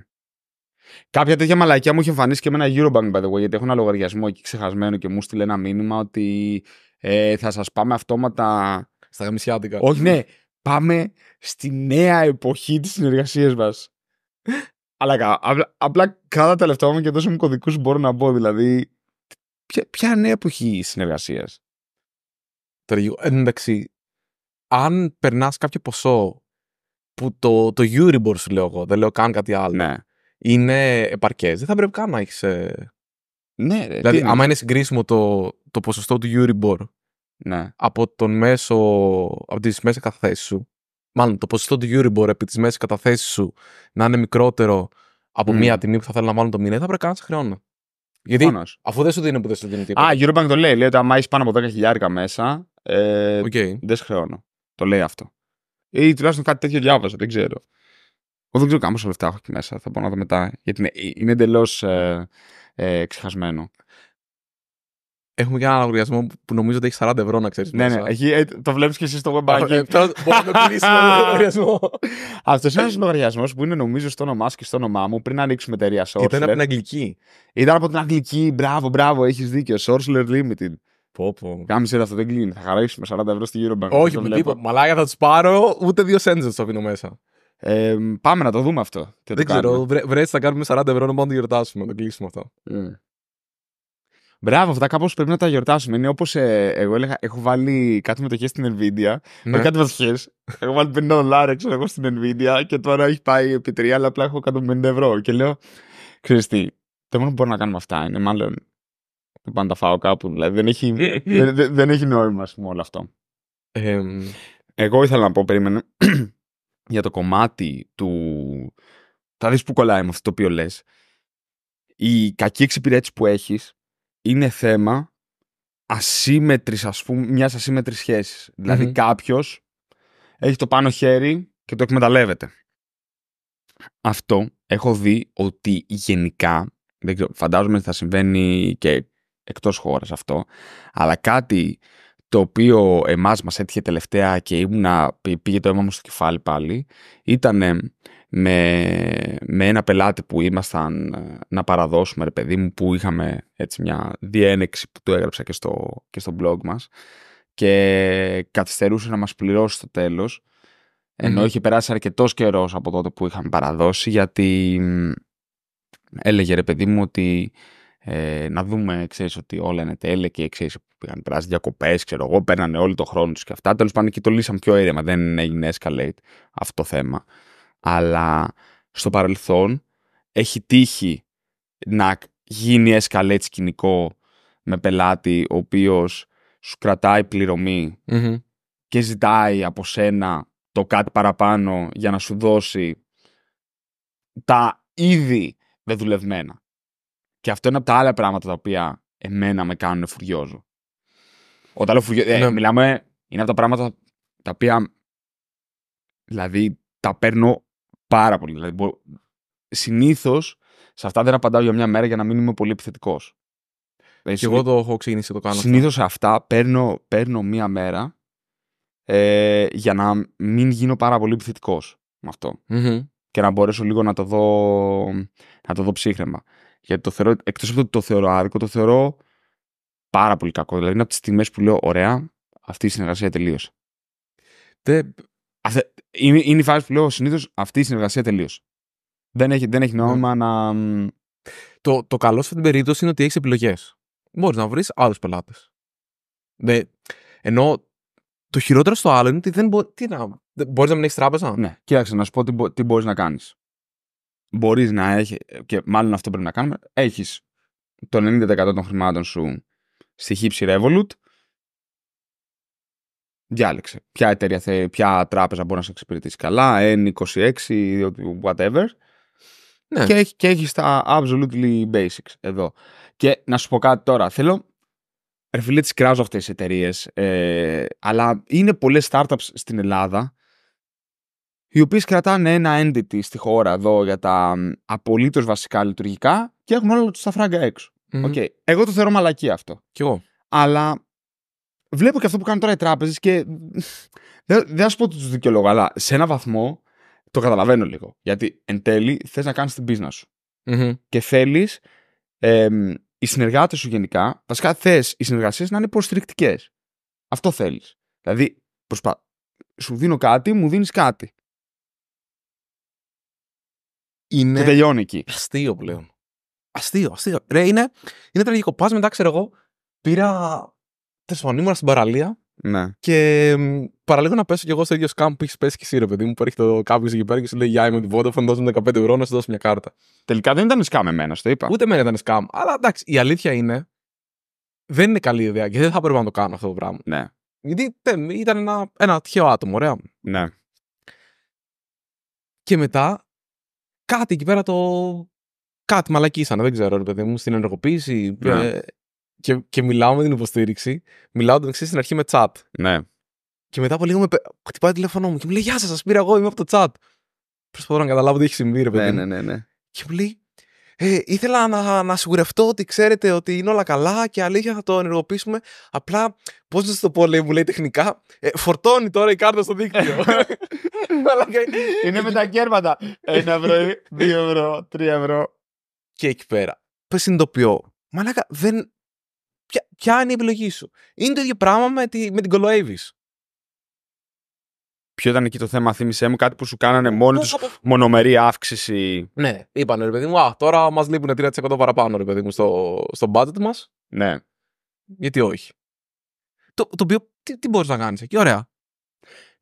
Κάποια τέτοια μαλακιά μου είχε εμφανίσει και με ένα Eurobank, by the way, γιατί έχω ένα λογαριασμό εκεί ξεχασμένο και μου στείλε ένα μήνυμα ότι ε, θα σας πάμε αυτόματα. Στα γαμισιάτικα. Όχι, ναι. Πάμε στη νέα εποχή της συνεργασίας μας. (laughs) Αλλά απλά, απλά τα λεφτά μου και δώσε μου κωδικούς που μπορώ να μπω. Δηλαδή, ποια, ποια η εποχή συνεργασίας. εντάξει, αν περνάς κάποιο ποσό που το, το Euribor σου λέω εγώ, δεν λέω καν κάτι άλλο. Ναι. Είναι επαρκές. Δεν θα πρέπει καν να έχεις. Ε, ναι, ρε, δηλαδή, άμα είναι. συγκρίσιμο το, το ποσοστό του Euribor ναι. από, τον μέσο, από τις μέσες καταθέσεις σου, μάλλον το ποσοστό του Euribor επί τις μέσα καταθέσεις σου να είναι μικρότερο από mm. μία τιμή που θα θέλω να βάλω το μήνα, θα πρέπει να σε χρεώνω. Γιατί αφού δεν σου δίνει που δεν σου δίνει τίποτα. Α, η Eurobank το λέει. Λέει ότι άμα έχεις πάνω από 10.000 χιλιάρικα μέσα, ε, δεν σε χρεώνω. Το λέει αυτό. Ή τουλάχιστον κάτι τέτοιο διάβαζα, δεν ξέρω. Εγώ δεν ξέρω καν πόσα λεφτά έχω εκεί μέσα. Θα πω να δω μετά. Γιατί είναι, ε, είναι εντελώς ε, ε, ξεχασμένο. Έχουμε και ένα λογαριασμό που νομίζω ότι έχει 40 ευρώ να ξέρεις. Ναι, ναι, ε, το βλέπεις και εσύ στο ε, web banking. Μπορεί να κλείσει (laughs) τον λογαριασμό. Αυτός είναι ένας λογαριασμός που είναι νομίζω στο όνομά σου και στο όνομά μου πριν ανοίξουμε εταιρεία Source. Ήταν από την Αγγλική. Ήταν από την Αγγλική. Μπράβο, μπράβο, έχεις δίκιο. Source Limited. Πω, Κάμισε αυτό δεν κλείνει. Θα χαράξουμε 40 ευρώ στη Eurobank. Όχι, μου τίποτα. Μαλάγια θα τους πάρω ούτε δύο σέντζε το πίνω μέσα. Ε, πάμε να το δούμε αυτό. Δεν ξέρω. Βρέσει θα κάνουμε 40 ευρώ να πάμε το γιορτάσουμε, να το κλείσουμε αυτό. Ναι. Μπράβο, αυτά κάπως πρέπει να τα γιορτάσουμε. Είναι όπως ε, εγώ έλεγα, έχω βάλει κάτι μετοχέ στην Nvidia. Ναι. κάτι μετοχέ. έχω βάλει 50 δολάρια, ξέρω εγώ, στην Nvidia και τώρα έχει πάει επί τρία, αλλά απλά έχω 150 ευρώ. Και λέω, ξέρεις τι, το μόνο που μπορούμε να κάνουμε αυτά είναι μάλλον. πάμε να τα φάω κάπου. Δηλαδή δεν έχει, (laughs) δεν, δεν, δεν έχει νόημα, ας όλο αυτό. Ε, εγώ ήθελα να πω, περίμενε, (clears throat) για το κομμάτι του. Θα δεις που κολλάει με αυτό το οποίο λες. Η κακή εξυπηρέτηση που έχεις είναι θέμα ασύμετρης, ας πούμε, μιας ασύμετρης Δηλαδή κάποιος έχει το πάνω χέρι και το εκμεταλλεύεται. Αυτό έχω δει ότι γενικά, δεν ξέρω, φαντάζομαι ότι θα συμβαίνει και εκτός χώρας αυτό, αλλά κάτι το οποίο εμάς μας έτυχε τελευταία και ήμουνα, πήγε το αίμα μου στο κεφάλι πάλι, ήταν με, με ένα πελάτη που ήμασταν ε, να παραδώσουμε, ρε παιδί μου, που είχαμε έτσι μια διένεξη που το έγραψα και στο, και στο blog μας και καθυστερούσε να μας πληρώσει στο τέλος, ενώ mm-hmm. είχε περάσει αρκετός καιρός από τότε που είχαμε παραδώσει, γιατί έλεγε ρε παιδί μου ότι ε, να δούμε, ξέρεις, ότι όλα είναι τέλεια και ξέρεις, πήγαν περάσει διακοπές, ξέρω εγώ, παίρνανε όλο το χρόνο τους και αυτά. Τέλος πάντων, εκεί το λύσαμε πιο έρευνα, δεν έγινε escalate αυτό το θέμα αλλά στο παρελθόν έχει τύχει να γίνει escalate σκηνικό με πελάτη ο οποίος σου κρατάει και ζητάει από σένα το κάτι παραπάνω για να σου δώσει τα ήδη δεδουλευμένα. Και αυτό είναι από τα άλλα πράγματα τα οποία εμένα με κάνουν φουριόζο. Όταν λέω φουριόζο, ε, ναι. μιλάμε, είναι από τα πράγματα τα οποία δηλαδή τα παίρνω Πάρα πολύ. Δηλαδή, Συνήθως σε αυτά δεν απαντάω για μια μέρα για να μην είμαι πολύ επιθετικός. Ε, και εγώ το έχω ξεκινήσει το κάνω. Συνήθω σε αυτά παίρνω, παίρνω μια μέρα ε, για να μην γίνω πάρα πολύ επιθετικός με αυτο Και να μπορέσω λίγο να το δω, να το δω ψύχρεμα. Γιατί το θεωρώ, εκτός από το το θεωρώ άδικο, το θεωρώ πάρα πολύ κακό. Δηλαδή είναι από τις στιγμές που λέω, ωραία, αυτή η συνεργασία τελείωσε. Δε είναι, η φάση που λέω συνήθως αυτή η συνεργασία τελείωσε. Δεν έχει, δεν έχει ναι. νόημα να. Το, το καλό σε αυτή την περίπτωση είναι ότι έχεις επιλογές. Μπορείς να βρεις άλλους πελάτες. Ναι. Ενώ το χειρότερο στο άλλο είναι ότι δεν μπορεί. να. Μπορείς να μην έχεις τράπεζα. Ναι. Κοίταξε να σου πω τι, μπο, τι μπορείς να κάνεις. Μπορείς να έχει. Και μάλλον αυτό πρέπει να κάνουμε. Έχεις το 90% των χρημάτων σου στη χύψη Revolut διάλεξε ποια εταιρεία, ποια τράπεζα μπορεί να σε εξυπηρετήσει καλά, N26, whatever. Ναι. Και, έχει, και έχεις τα absolutely basics εδώ. Και να σου πω κάτι τώρα. Θέλω, ρε φίλε, κράζω αυτές τις εταιρείες, ε, αλλά είναι πολλές startups στην Ελλάδα οι οποίες κρατάνε ένα entity στη χώρα εδώ για τα απολύτως βασικά λειτουργικά και έχουν όλα τους τα φράγκα Okay. Εγώ το θεωρώ μαλακή αυτό. Κι εγώ. Αλλά βλέπω και αυτό που κάνουν τώρα οι τράπεζες και. Δεν α πω ότι τους δικαιολογώ, αλλά σε ένα βαθμό το καταλαβαίνω λίγο. Γιατί εν τέλει θες να κάνεις την business σου. Και θέλεις οι συνεργάτες σου γενικά, βασικά θες οι συνεργασίες να είναι υποστηρικτικές. Αυτό θέλεις. Δηλαδή, προσπα... σου δίνω κάτι, μου δίνεις κάτι. Είναι. Και τελειώνει εκεί. Αστείο πλέον. Αστείο, αστείο. Ρε, είναι, τραγικό. Πας μετά, ξέρω εγώ, πήρα Τέλος πάντων, ήμουν στην παραλία. Ναι. Και παραλίγο να πέσω κι εγώ στο ίδιο σκάμ που έχεις πέσει και εσύ, ρε παιδί μου, που το κάποιο εκεί πέρα και σου λέει Γεια, είμαι τη Vodafone, θα μου 15 ευρώ να σου δώσω μια κάρτα. Τελικά δεν ήταν σκάμ εμένα, το είπα. Ούτε εμένα ήταν σκάμ. Αλλά εντάξει, η αλήθεια είναι. Δεν είναι καλή ιδέα και δεν θα έπρεπε να το κάνω αυτό το πράγμα. Ναι. Γιατί τε, ήταν ένα, ένα τυχαίο άτομο, ωραία. Ναι. Και μετά κάτι εκεί πέρα το. Κάτι μαλακίσανε, δεν ξέρω, ρε παιδί μου, στην ενεργοποίηση. Ναι. Ε, και, και μιλάω με την υποστήριξη, μιλάω τον εξής στην αρχή με chat. Ναι. Και μετά από λίγο με χτυπάει τηλέφωνό μου και μου λέει Γεια σας, σας πήρα εγώ, είμαι από το chat. Προσπαθώ να καταλάβω τι έχει συμβεί, ρε ναι, παιδί. Ναι, ναι, ναι, Και μου λέει ε, ήθελα να, να σιγουρευτώ ότι ξέρετε ότι είναι όλα καλά και αλήθεια θα το ενεργοποιήσουμε. Απλά, πώς να σας το πω, λέει, μου λέει τεχνικά, ε, φορτώνει τώρα η κάρτα στο δίκτυο. (laughs) είναι με τα κέρματα. Ένα ευρώ, δύο ευρώ, τρία ευρώ. Και εκεί πέρα. Πες συνειδητοποιώ. Μαλάκα, δεν, ποια, ποια είναι η επιλογή σου. Είναι το ίδιο πράγμα με, τη, με την Κολοέβης. Ποιο ήταν εκεί το θέμα, θύμισέ μου, κάτι που σου κάνανε μόνοι του μονομερή αύξηση. Ναι, είπανε ρε παιδί μου, Α, τώρα μας λείπουν 3% παραπάνω ρε παιδί μου στο, στο budget μας. Ναι. Γιατί όχι. Το, το οποίο, τι, τι μπορείς να κάνεις εκεί, ωραία.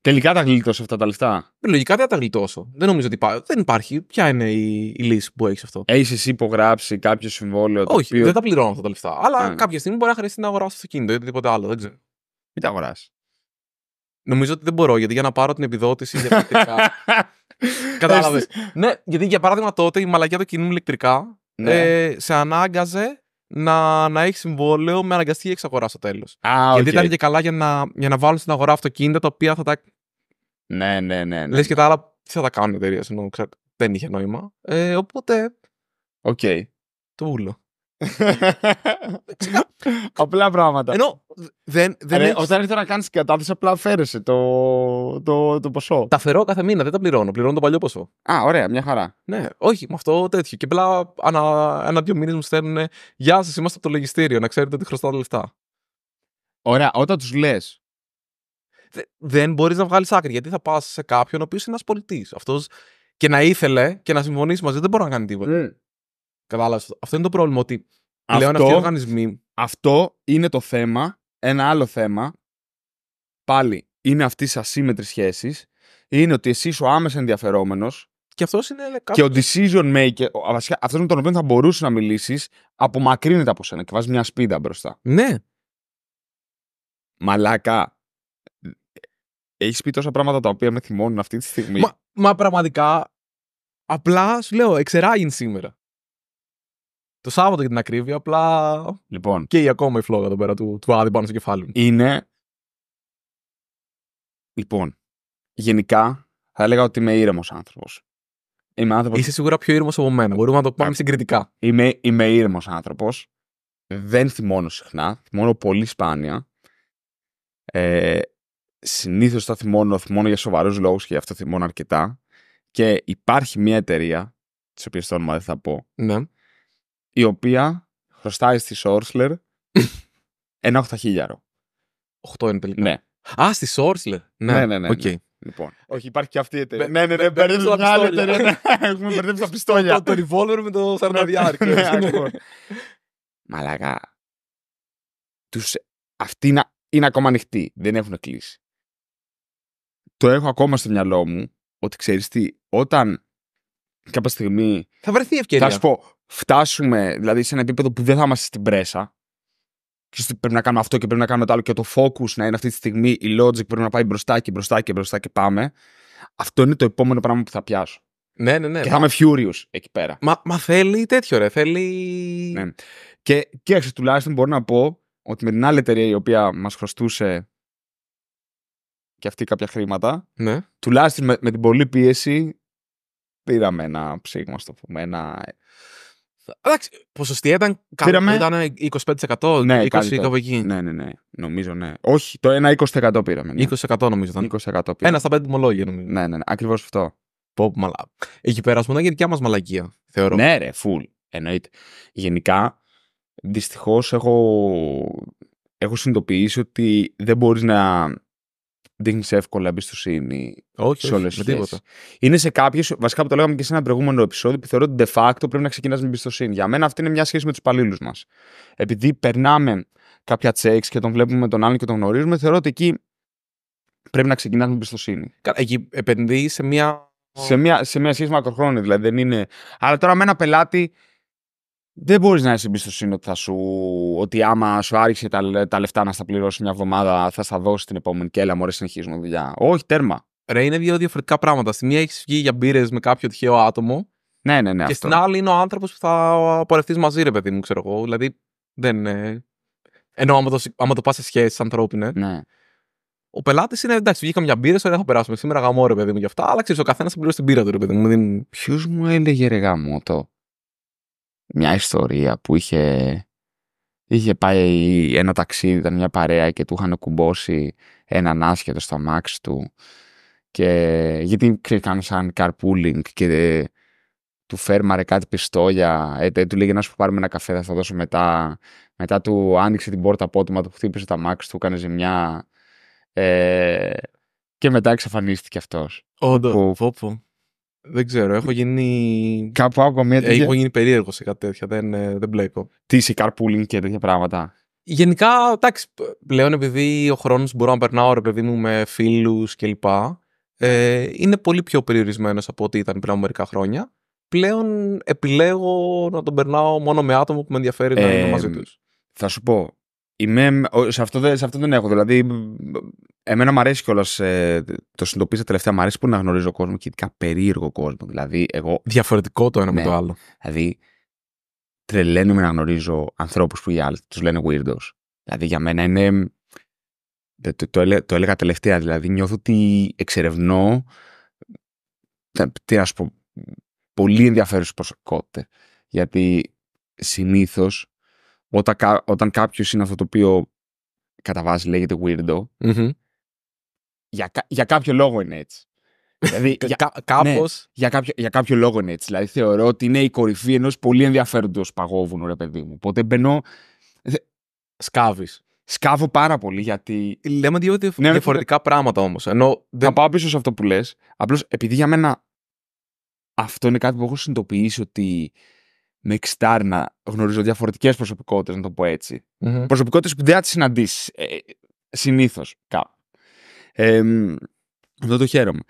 Τελικά τα γλιτώσω αυτά τα λεφτά. Λογικά δεν τα γλιτώσω. Δεν νομίζω ότι υπάρχει. δεν υπάρχει. Ποια είναι η, η λύση που έχεις αυτό. Έχεις εσύ υπογράψει κάποιο συμβόλαιο. Όχι, οποίο... δεν τα πληρώνω αυτά τα λεφτά. Αλλά yeah. κάποια στιγμή μπορεί να χρειαστεί να αγοράσω αυτοκίνητο ή οτιδήποτε άλλο. Δεν ξέρω. Μην τα αγοράσει. Νομίζω ότι δεν μπορώ γιατί για να πάρω την επιδότηση για ηλεκτρικά. (laughs) Κατάλαβες. ναι, γιατί για παράδειγμα τότε η μαλακιά του κινούμε ηλεκτρικά ναι. ε, σε ανάγκαζε να, να έχει συμβόλαιο με αναγκαστική εξαγορά στο τέλος. γιατί ήταν και καλά για να, για να βάλουν στην αγορά αυτοκίνητα τα οποία θα τα ναι, ναι, ναι. ναι. Λες και τα άλλα τι θα τα κάνουν οι εταιρείες ενώ ξέρω, δεν είχε νόημα. Ε, οπότε. Οκ. Okay. Το βούλο. (laughs) Απλά πράγματα. Ενώ δεν, δεν Ρε, Όταν ήρθε να κάνεις κατάθεση, απλά αφαίρεσαι το, το, το ποσό. Τα φερώ κάθε μήνα, δεν τα πληρώνω. Πληρώνω το παλιό ποσό. Α, ωραία, μια χαρά. Ναι, όχι, με αυτό τέτοιο. Και απλά ενα δύο μήνες μου στέλνουν Γεια σας, είμαστε από το λογιστήριο, να ξέρετε ότι χρωστάω λεφτά. Ωραία, όταν τους λες δεν μπορείς να βγάλεις άκρη. Γιατί θα πας σε κάποιον ο οποίος είναι ένας πολιτής. Αυτός και να ήθελε και να συμφωνήσει μαζί δεν μπορεί να κάνει τίποτα. Mm. Κατάλαβες. Αυτό είναι το πρόβλημα. Ότι αυτό, αυτοί οι οργανισμοί. Αυτό είναι το θέμα. Ένα άλλο θέμα. Πάλι είναι αυτή τη ασύμετρη σχέση. Είναι ότι εσύ είσαι ο άμεσα ενδιαφερόμενος. Και αυτός είναι κάποιος. Και ο decision maker, αυτός με τον οποίο θα μπορούσες να μιλήσεις, απομακρύνεται από σένα και βάζεις μια σπίδα μπροστά. Ναι. Μαλάκα έχεις πει τόσα πράγματα τα οποία με θυμώνουν αυτή τη στιγμή. Μα, μα πραγματικά, απλά σου λέω, εξεράγει σήμερα. Το Σάββατο για την ακρίβεια, απλά. Λοιπόν. Και η ακόμα η φλόγα εδώ πέρα του, του πάνω στο κεφάλι μου. Είναι. Λοιπόν, γενικά θα έλεγα ότι είμαι ήρεμος άνθρωπος. Είμαι άνθρωπος... Είσαι σίγουρα πιο ήρεμος από μένα. Μπορούμε να το πάμε συγκριτικά. Είμαι, είμαι ήρεμος άνθρωπος. Δεν θυμώνω συχνά. Θυμώνω πολύ σπάνια. Ε, συνήθως τα θυμώνω, θυμώνω για σοβαρούς λόγους και γι' αυτό θυμώνω αρκετά. Και υπάρχει μια εταιρεία, της οποίας το όνομα δεν θα πω, ναι. η οποία χρωστάει στη Σόρσλερ ένα 8.000. 8 είναι τελικά. Ναι. Α, στη Σόρσλερ. Ναι, ναι, ναι. ναι, okay. ναι. Λοιπόν. Όχι, υπάρχει και αυτή η εταιρεία. Ναι, ναι, ναι. Μπερδεύει μια άλλη εταιρεία. Ναι. (laughs) Έχουμε μπερδεύει τα πιστόλια. Το revolver με το ναι, σαρναδιάρι. Ναι, Μαλάκα. Αυτή Αυτοί είναι, είναι ακόμα ανοιχτή. Δεν έχουν κλείσει το έχω ακόμα στο μυαλό μου ότι ξέρεις τι, όταν κάποια στιγμή. Θα βρεθεί η ευκαιρία. Θα σου πω, φτάσουμε δηλαδή σε ένα επίπεδο που δεν θα είμαστε στην πρέσα. Και πρέπει να κάνουμε αυτό και πρέπει να κάνουμε το άλλο. Και το focus να είναι αυτή τη στιγμή η logic πρέπει να πάει μπροστά και μπροστά και μπροστά και πάμε. Αυτό είναι το επόμενο πράγμα που θα πιάσω. Ναι, ναι, ναι. Και θα είμαι furious εκεί πέρα. Μα, μα θέλει τέτοιο, ρε. Θέλει. Ναι. Και, και τουλάχιστον μπορώ να πω ότι με την άλλη εταιρεία η οποία μας χρωστούσε και αυτοί κάποια χρήματα. Ναι. Τουλάχιστον με, την πολλή πίεση πήραμε ένα ψήγμα, στο πούμε. Ένα... Εντάξει, ποσοστία ήταν κάτι πήραμε... 25%, ναι, 20% από Ναι, ναι, ναι. Νομίζω, ναι. Όχι, το ένα 20% πήραμε. 20% ναι. νομίζω ήταν. 20% πήραμε. Ένα στα πέντε τιμολόγια νομίζω. Ναι, ναι, ναι. Ακριβώς αυτό. Πω, μαλά. Εκεί πέρα, ας πούμε, μας μαλακία, θεωρώ. Ναι, ρε, φουλ. Εννοείται. Γενικά, δυστυχώς έχω... έχω συνειδητοποιήσει ότι δεν μπορείς να δείχνεις εύκολα εμπιστοσύνη όχι, σε όλε τι Είναι σε κάποιες, βασικά που το λέγαμε και σε ένα προηγούμενο επεισόδιο, που θεωρώ ότι de facto πρέπει να ξεκινάς με εμπιστοσύνη. Για μένα αυτή είναι μια σχέση με τους υπαλλήλους μας. Επειδή περνάμε κάποια checks και τον βλέπουμε τον άλλον και τον γνωρίζουμε, θεωρώ ότι εκεί πρέπει να ξεκινάς με εμπιστοσύνη. Εκεί επενδύεις σε μια. Σε μια, σε μια σχέση μακροχρόνια, δηλαδή δεν είναι. Αλλά τώρα με ένα πελάτη δεν μπορείς να είσαι εμπιστοσύνη ότι, θα σου, ότι άμα σου άρχισε τα, τα λεφτά να στα πληρώσει μια εβδομάδα, θα στα δώσει την επόμενη και έλα μωρέ συνεχίζουμε δουλειά. Όχι, τέρμα. Ρε, είναι δύο διαφορετικά πράγματα. Στην μία έχεις βγει για μπύρες με κάποιο τυχαίο άτομο. Ναι, ναι, ναι. Και αυτό. στην άλλη είναι ο άνθρωπος που θα πορευτείς μαζί, ρε παιδί μου, ξέρω εγώ. Δηλαδή δεν είναι. Ενώ άμα το, άμα το πας σε σχέσεις ανθρώπινες. Ναι. Ο πελάτης είναι εντάξει, βγήκα μια μπύρε, ωραία, θα περάσουμε σήμερα γαμό, ρε παιδί μου, γι' αυτά. Αλλά ξέρεις, ο καθένας θα πληρώσει την πύρα του, ρε παιδί μου. Ποιος μου έλεγε ρε γαμό το μια ιστορία που είχε, είχε πάει ένα ταξίδι, ήταν μια παρέα και του είχαν κουμπώσει έναν άσχετο στο αμάξι του και γιατί κρυκάνε σαν καρπούλινγκ και ε, του φέρμαρε κάτι πιστόλια, ε, του λέγε να σου πάρουμε ένα καφέ, θα, θα δώσω μετά. Μετά του άνοιξε την πόρτα απότομα, του χτύπησε το αμάξι του έκανε ζημιά. Ε, και μετά εξαφανίστηκε αυτός. Όντως, πω, πω. Δεν ξέρω, έχω γίνει. Κάπου άκουγα μια τέτοια. Έχω γίνει περίεργο σε κάτι τέτοια. Δεν, ε, δεν μπλέκω. Τι είσαι carpooling και τέτοια πράγματα. Γενικά, εντάξει, πλέον επειδή ο χρόνος μπορώ να περνάω ρε παιδί μου με φίλους κλπ. Ε, είναι πολύ πιο περιορισμένος από ό,τι ήταν πριν από μερικά χρόνια. Πλέον επιλέγω να τον περνάω μόνο με άτομο που με ενδιαφέρει να ε, είμαι μαζί τους. Θα σου πω, σε, αυτό δεν, σε αυτό δεν έχω. Δηλαδή, εμένα μου αρέσει κιόλας. Ε, το συνειδητοποίησα τελευταία. Μου αρέσει που να γνωρίζω κόσμο και ειδικά περίεργο κόσμο. Δηλαδή, εγώ. Διαφορετικό το ένα ναι, με το άλλο. Δηλαδή, τρελαίνομαι να γνωρίζω ανθρώπους που οι άλλοι τους λένε weirdos. Δηλαδή, για μένα είναι. Το, το, το, έλεγα, τελευταία. Δηλαδή, νιώθω ότι εξερευνώ. Τι να σου πω. Πολύ ενδιαφέρουσε προσωπικότητε. Γιατί συνήθως όταν, όταν κάποιος είναι αυτό το οποίο κατά βάση λέγεται weirdo, για, για κάποιο λόγο είναι έτσι. Δηλαδή, για, ναι, για, κάποιο, για κάποιο λόγο είναι έτσι. Δηλαδή, θεωρώ ότι είναι η κορυφή ενός πολύ ενδιαφέροντος παγόβουνου, ρε παιδί μου. Οπότε μπαίνω. Σκάβεις. Σκάβω πάρα πολύ γιατί. Λέμε δύο ναι, διαφορετικά ναι. πράγματα όμως. Ενώ... Θα πάω πίσω σε αυτό που λες. Απλώς επειδή για μένα αυτό είναι κάτι που έχω συνειδητοποιήσει ότι με να γνωρίζω διαφορετικές προσωπικότητες, να το πω έτσι. Mm-hmm. Προσωπικότητες που δεν τις συναντήσεις ε, συνήθως κάπου. Ε, το χαίρομαι.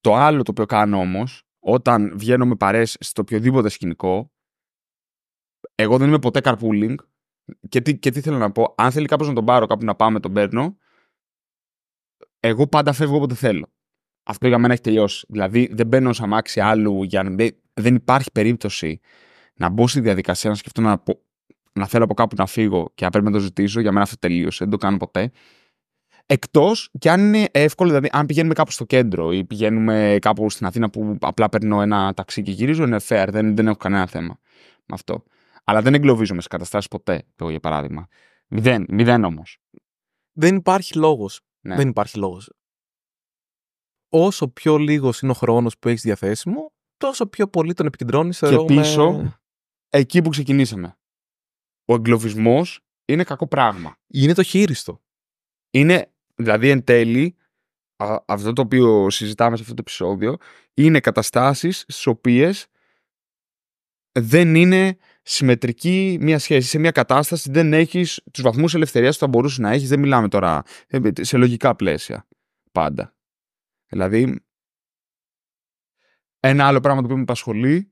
Το άλλο το οποίο κάνω όμως, όταν βγαίνω με παρέ στο οποιοδήποτε σκηνικό, εγώ δεν είμαι ποτέ carpooling. Και τι, και τι θέλω να πω, αν θέλει κάποιος να τον πάρω κάπου να πάμε, τον παίρνω. Εγώ πάντα φεύγω όποτε θέλω. Αυτό για μένα έχει τελειώσει. Δηλαδή δεν μπαίνω σε αμάξι άλλου για να. Δεν υπάρχει περίπτωση να μπω στη διαδικασία να σκεφτώ να, να θέλω από κάπου να φύγω και να πρέπει να το ζητήσω, για μένα αυτό τελείωσε, δεν το κάνω ποτέ. Εκτός και αν είναι εύκολο, δηλαδή αν πηγαίνουμε κάπου στο κέντρο ή πηγαίνουμε κάπου στην Αθήνα που απλά παίρνω ένα ταξί και γυρίζω, είναι fair, δεν, δεν έχω κανένα θέμα με αυτό. Αλλά δεν εγκλωβίζομαι σε καταστάσεις ποτέ, εγώ για παράδειγμα. Μηδέν, μηδέν όμως. Δεν υπάρχει λόγος. Ναι. Δεν υπάρχει λόγος. Όσο πιο λίγος είναι ο χρόνος που έχεις διαθέσιμο, τόσο πιο πολύ τον επικεντρώνεις. Και πίσω, εκεί που ξεκινήσαμε. Ο εγκλωβισμός είναι κακό πράγμα. Είναι το χείριστο. Είναι, δηλαδή εν τέλει, αυτό το οποίο συζητάμε σε αυτό το επεισόδιο, είναι καταστάσεις στις οποίες δεν είναι συμμετρική μια σχέση. Σε μια κατάσταση δεν έχεις τους βαθμούς ελευθερίας που θα μπορούσες να έχεις. Δεν μιλάμε τώρα ε, ε, σε λογικά πλαίσια πάντα. Δηλαδή, ένα άλλο πράγμα το οποίο με απασχολεί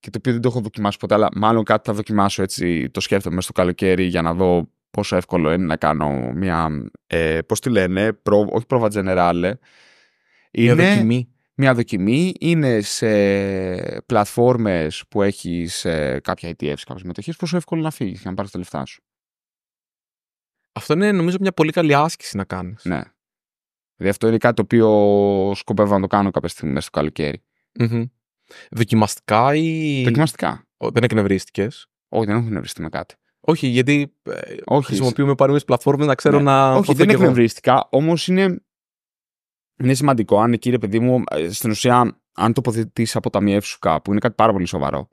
και το οποίο δεν το έχω δοκιμάσει ποτέ, αλλά μάλλον κάτι θα δοκιμάσω έτσι, το σκέφτομαι στο καλοκαίρι για να δω πόσο εύκολο είναι να κάνω μια, ε, πώς τη λένε, προ, όχι πρόβα generale. Είναι μια δοκιμή. Μια δοκιμή είναι σε πλατφόρμες που έχεις ε, κάποια ETFs, κάποιες μετοχές, πόσο εύκολο να φύγεις και να πάρεις τα λεφτά σου. Αυτό είναι νομίζω μια πολύ καλή άσκηση να κάνεις. Ναι. Δηλαδή αυτό είναι κάτι το οποίο σκοπεύω να το κάνω κάποια στιγμή μέσα στο καλοκαίρι. Mm-hmm. Δοκιμαστικά ή. Δοκιμαστικά. Δεν εκνευρίστηκες. Όχι, δεν έχω εκνευριστεί με κάτι. Όχι, γιατί ε, Όχι. χρησιμοποιούμε παρόμοιες πλατφόρμες να ξέρω ναι. να. Όχι, δεν εκνευρίστηκα. Όμως είναι. Είναι σημαντικό αν κύριε παιδί μου, ε, στην ουσία, αν τοποθετήσει από τα σου κάπου, είναι κάτι πάρα πολύ σοβαρό.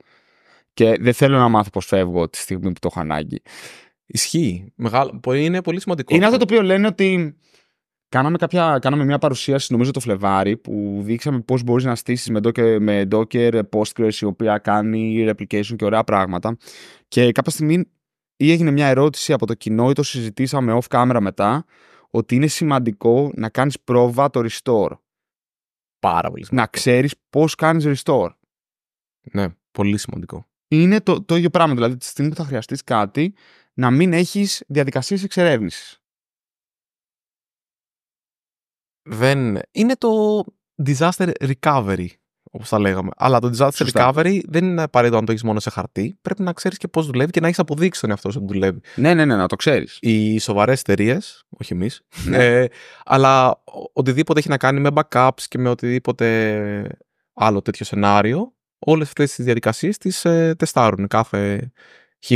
Και δεν θέλω να μάθω πώς φεύγω τη στιγμή που το έχω ανάγκη. Ισχύει. Μεγάλο... Είναι πολύ σημαντικό. Είναι αυτό το οποίο λένε ότι Κάναμε, κάποια, κάναμε μια παρουσίαση, νομίζω το Φλεβάρι, που δείξαμε πώς μπορείς να στήσεις με, Docker, με Docker Postgres, η οποία κάνει replication και ωραία πράγματα. Και κάποια στιγμή ή έγινε μια ερώτηση από το κοινό ή το συζητήσαμε off camera μετά, ότι είναι σημαντικό να κάνεις πρόβα το restore. Πάρα πολύ σημαντικό. Να ξέρεις πώς κάνεις restore. Ναι, πολύ σημαντικό. Είναι το, το ίδιο πράγμα. Δηλαδή, τη στιγμή που θα χρειαστείς κάτι, να μην έχεις διαδικασίες εξερεύνησης. Δεν... Είναι το disaster recovery, όπως τα λέγαμε. Αλλά το disaster recovery δεν είναι απαραίτητο να το έχεις μόνο σε χαρτί. Πρέπει να ξέρεις και πώς δουλεύει και να έχεις αποδείξει τον εαυτό σου ότι δουλεύει. Ναι, ναι, ναι, να το ξέρεις. Οι σοβαρές εταιρείες, όχι εμείς, ναι. ε, αλλά οτιδήποτε έχει να κάνει με backups και με οτιδήποτε άλλο τέτοιο σενάριο, όλες αυτές τις διαδικασίες τις ε, τεστάρουν κάθε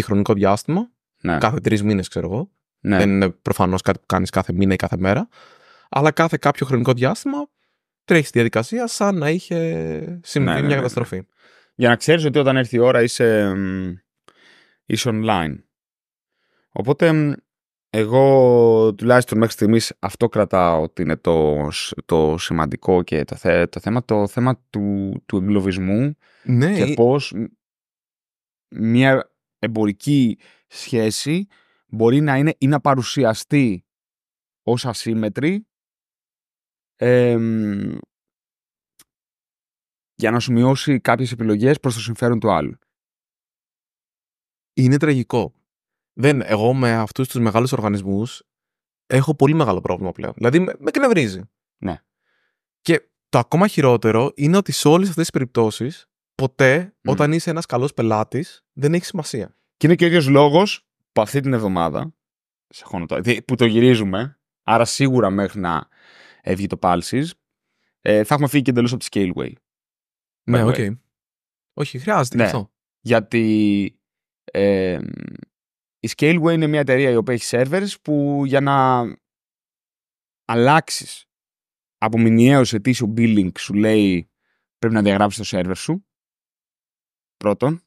χρονικό διάστημα. Ναι. Κάθε τρεις μήνες, ξέρω εγώ. Ναι. Δεν είναι προφανώς κάτι που κάνεις κάθε μήνα ή κάθε μέρα αλλά κάθε κάποιο χρονικό διάστημα τρέχεις τη διαδικασία σαν να είχε συμβεί ναι, ναι, μια ναι, καταστροφή. Για να ξέρεις ότι όταν έρθει η ώρα είσαι, είσαι online. Οπότε εγώ τουλάχιστον μέχρι στιγμής αυτό κρατάω ότι είναι το, το σημαντικό και το, το θέμα, το θέμα του, του εγκλωβισμού ναι. και ε- πώς μια εμπορική σχέση μπορεί να είναι ή να παρουσιαστεί ως ασύμετρη για να σου μειώσει κάποιες επιλογές προς το συμφέρον του άλλου. Είναι τραγικό. Δεν, εγώ με αυτούς τους μεγάλους οργανισμούς έχω πολύ μεγάλο πρόβλημα πλέον. Δηλαδή με κνευρίζει. Ναι. Και το ακόμα χειρότερο είναι ότι σε όλες αυτές τις περιπτώσεις ποτέ όταν είσαι ένας καλός πελάτης δεν έχει σημασία. Και είναι και ο ίδιος λόγος που αυτή την εβδομάδα σε που το γυρίζουμε, άρα σίγουρα μέχρι να έβγει το Pulses. Ε, θα έχουμε φύγει και εντελώς από τη Scaleway. Ναι, οκ. Okay. Όχι, χρειάζεται ναι, Γιατί η Scaleway είναι μια εταιρεία η οποία έχει servers που για να αλλάξεις από μηνιαίο ετήσιο billing σου λέει πρέπει να διαγράψεις το server σου. Πρώτον.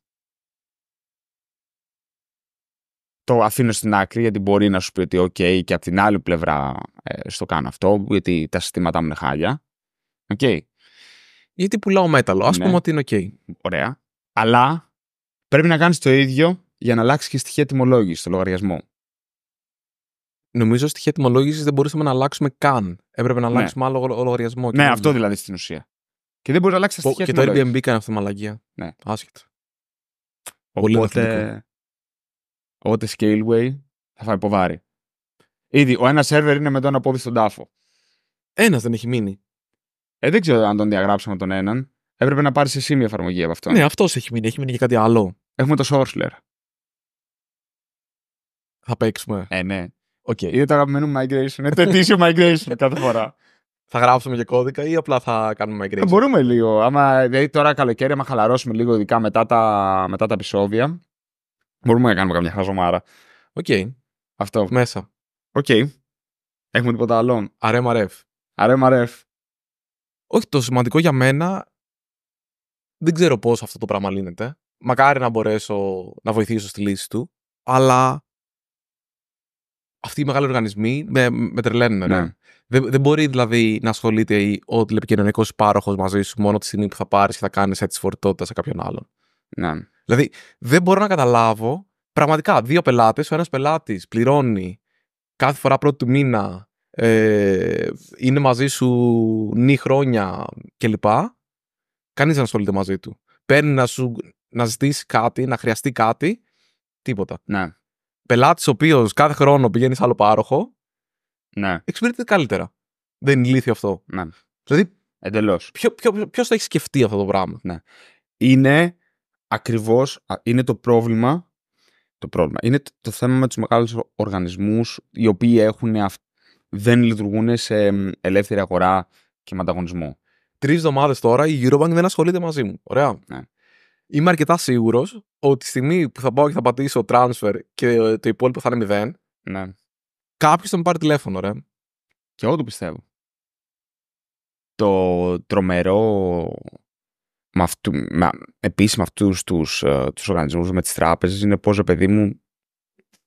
το αφήνω στην άκρη γιατί μπορεί να σου πει ότι ok και από την άλλη πλευρά ε, στο κάνω αυτό γιατί τα συστήματά μου είναι χάλια. Οκ. Okay. Γιατί πουλάω μέταλλο. Ας ναι. πούμε ότι είναι ok. Ωραία. Αλλά πρέπει να κάνεις το ίδιο για να αλλάξεις και στοιχεία τιμολόγησης στο λογαριασμό. Νομίζω στοιχεία τιμολόγησης δεν μπορούσαμε να αλλάξουμε καν. Έπρεπε να ναι. αλλάξουμε ναι. άλλο λογαριασμό. Ναι, αυτό δηλαδή στην ουσία. Και δεν μπορείς να αλλάξεις τα στοιχεία Και το Airbnb κάνει αυτό τη μαλαγία. Ναι. Άσχετο. Οπότε. Πολύ Οπότε Scaleway θα φάει ποβάρι. Ήδη ο ένας σερβερ είναι με τον απόδει στον τάφο. Ένας δεν έχει μείνει. Ε, δεν ξέρω αν τον διαγράψαμε τον έναν. Έπρεπε να πάρει εσύ μια εφαρμογή από αυτό. Ναι, αυτός έχει μείνει. Έχει μείνει και κάτι άλλο. Έχουμε το Sorsler. Θα παίξουμε. Ε, ναι. Okay. Είναι το αγαπημένο migration. Είναι ετήσιο migration (laughs) κάθε φορά. Θα γράψουμε και κώδικα ή απλά θα κάνουμε migration. Ε, μπορούμε λίγο. Άμα, δηλαδή τώρα καλοκαίρι, άμα χαλαρώσουμε λίγο, ειδικά μετά τα, μετά τα επεισόδια, Μπορούμε να κάνουμε καμιά χαζομάρα. Οκ. Αυτό. Μέσα. Οκ. Έχουμε τίποτα άλλο. Αρέμα Αρέμαρεφ. Όχι, το σημαντικό για μένα. Δεν ξέρω πώς αυτό το πράγμα λύνεται. Μακάρι να μπορέσω να βοηθήσω στη λύση του. Αλλά αυτοί οι μεγάλοι οργανισμοί με, με τρελαίνουν. Ναι. Δεν, δεν μπορεί δηλαδή να ασχολείται ο τηλεπικοινωνικός πάροχος μαζί σου μόνο τη στιγμή που θα πάρεις και θα κάνεις έτσι φορτότητα σε κάποιον άλλον. Ναι. Δηλαδή, δεν μπορώ να καταλάβω πραγματικά δύο πελάτες. Ο ένας πελάτης πληρώνει κάθε φορά πρώτη του μήνα, ε, είναι μαζί σου νη χρόνια κλπ. Κανείς δεν ασχολείται μαζί του. Παίρνει να σου να ζητήσει κάτι, να χρειαστεί κάτι. Τίποτα. Ναι. Πελάτης ο οποίος κάθε χρόνο πηγαίνει σε άλλο πάροχο. Ναι. Εξυπηρετείται καλύτερα. Δεν είναι ηλίθιο αυτό. Ναι. Δηλαδή. Ποιο, το έχει σκεφτεί αυτό το πράγμα. Ναι. Είναι ακριβώς είναι το πρόβλημα το πρόβλημα. Είναι το θέμα με τους μεγάλους οργανισμούς οι οποίοι έχουν αυ... δεν λειτουργούν σε ελεύθερη αγορά και με ανταγωνισμό. Τρεις εβδομάδες τώρα η Eurobank δεν ασχολείται μαζί μου. Ωραία. Ναι. Είμαι αρκετά σίγουρος ότι τη στιγμή που θα πάω και θα πατήσω transfer και το υπόλοιπο θα είναι μηδέν. ναι. κάποιος θα με πάρει τηλέφωνο, ωραία. Και εγώ το πιστεύω. Το τρομερό με αυτού, με, επίσης με αυτούς τους, ε, τους οργανισμούς, με τις τράπεζες, είναι πόσο, παιδί μου,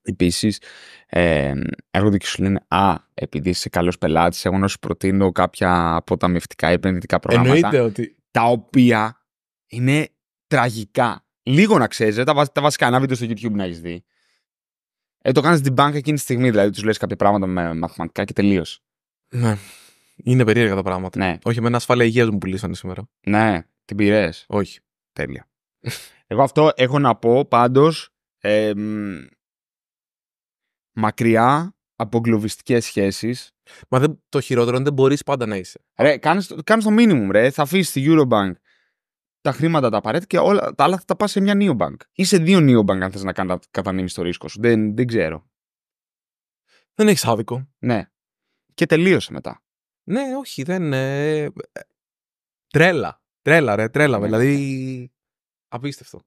επίσης, ε, έρχονται και σου λένε «Α, επειδή είσαι καλός πελάτης, εγώ να σου προτείνω κάποια αποταμιευτικά ή επενδυτικά προγράμματα». Ότι... Τα οποία είναι τραγικά. Λίγο να ξέρεις, τα, τα βασικά, ένα βίντεο στο YouTube να έχεις δει. Ε, το κάνεις την bank εκείνη τη στιγμή, δηλαδή τους λες κάποια πράγματα με μαθηματικά και τελείως. Ναι. Είναι περίεργα τα πράγματα. Ναι. Όχι, με ένα ασφάλεια υγείας μου πουλήσανε σήμερα. Ναι. Την πήρες. Όχι. Τέλεια. Εγώ αυτό έχω να πω πάντως. μακριά από εγκλωβιστικές σχέσεις. Μα δεν, το χειρότερο είναι δεν μπορείς πάντα να είσαι. Ρε, κάνεις, το minimum, ρε. Θα αφήσεις τη Eurobank τα χρήματα τα απαραίτητα και όλα τα άλλα θα τα πας σε μια Neobank. Ή δύο Neobank, αν θες να κατανείμει το ρίσκο σου. Δεν, δεν ξέρω. Δεν έχεις άδικο. Ναι. Και τελείωσε μετά. Ναι, όχι, δεν. Ε, ε, τρέλα. Τρέλα, ρε, τρέλα. Ναι. Δηλαδή. Απίστευτο.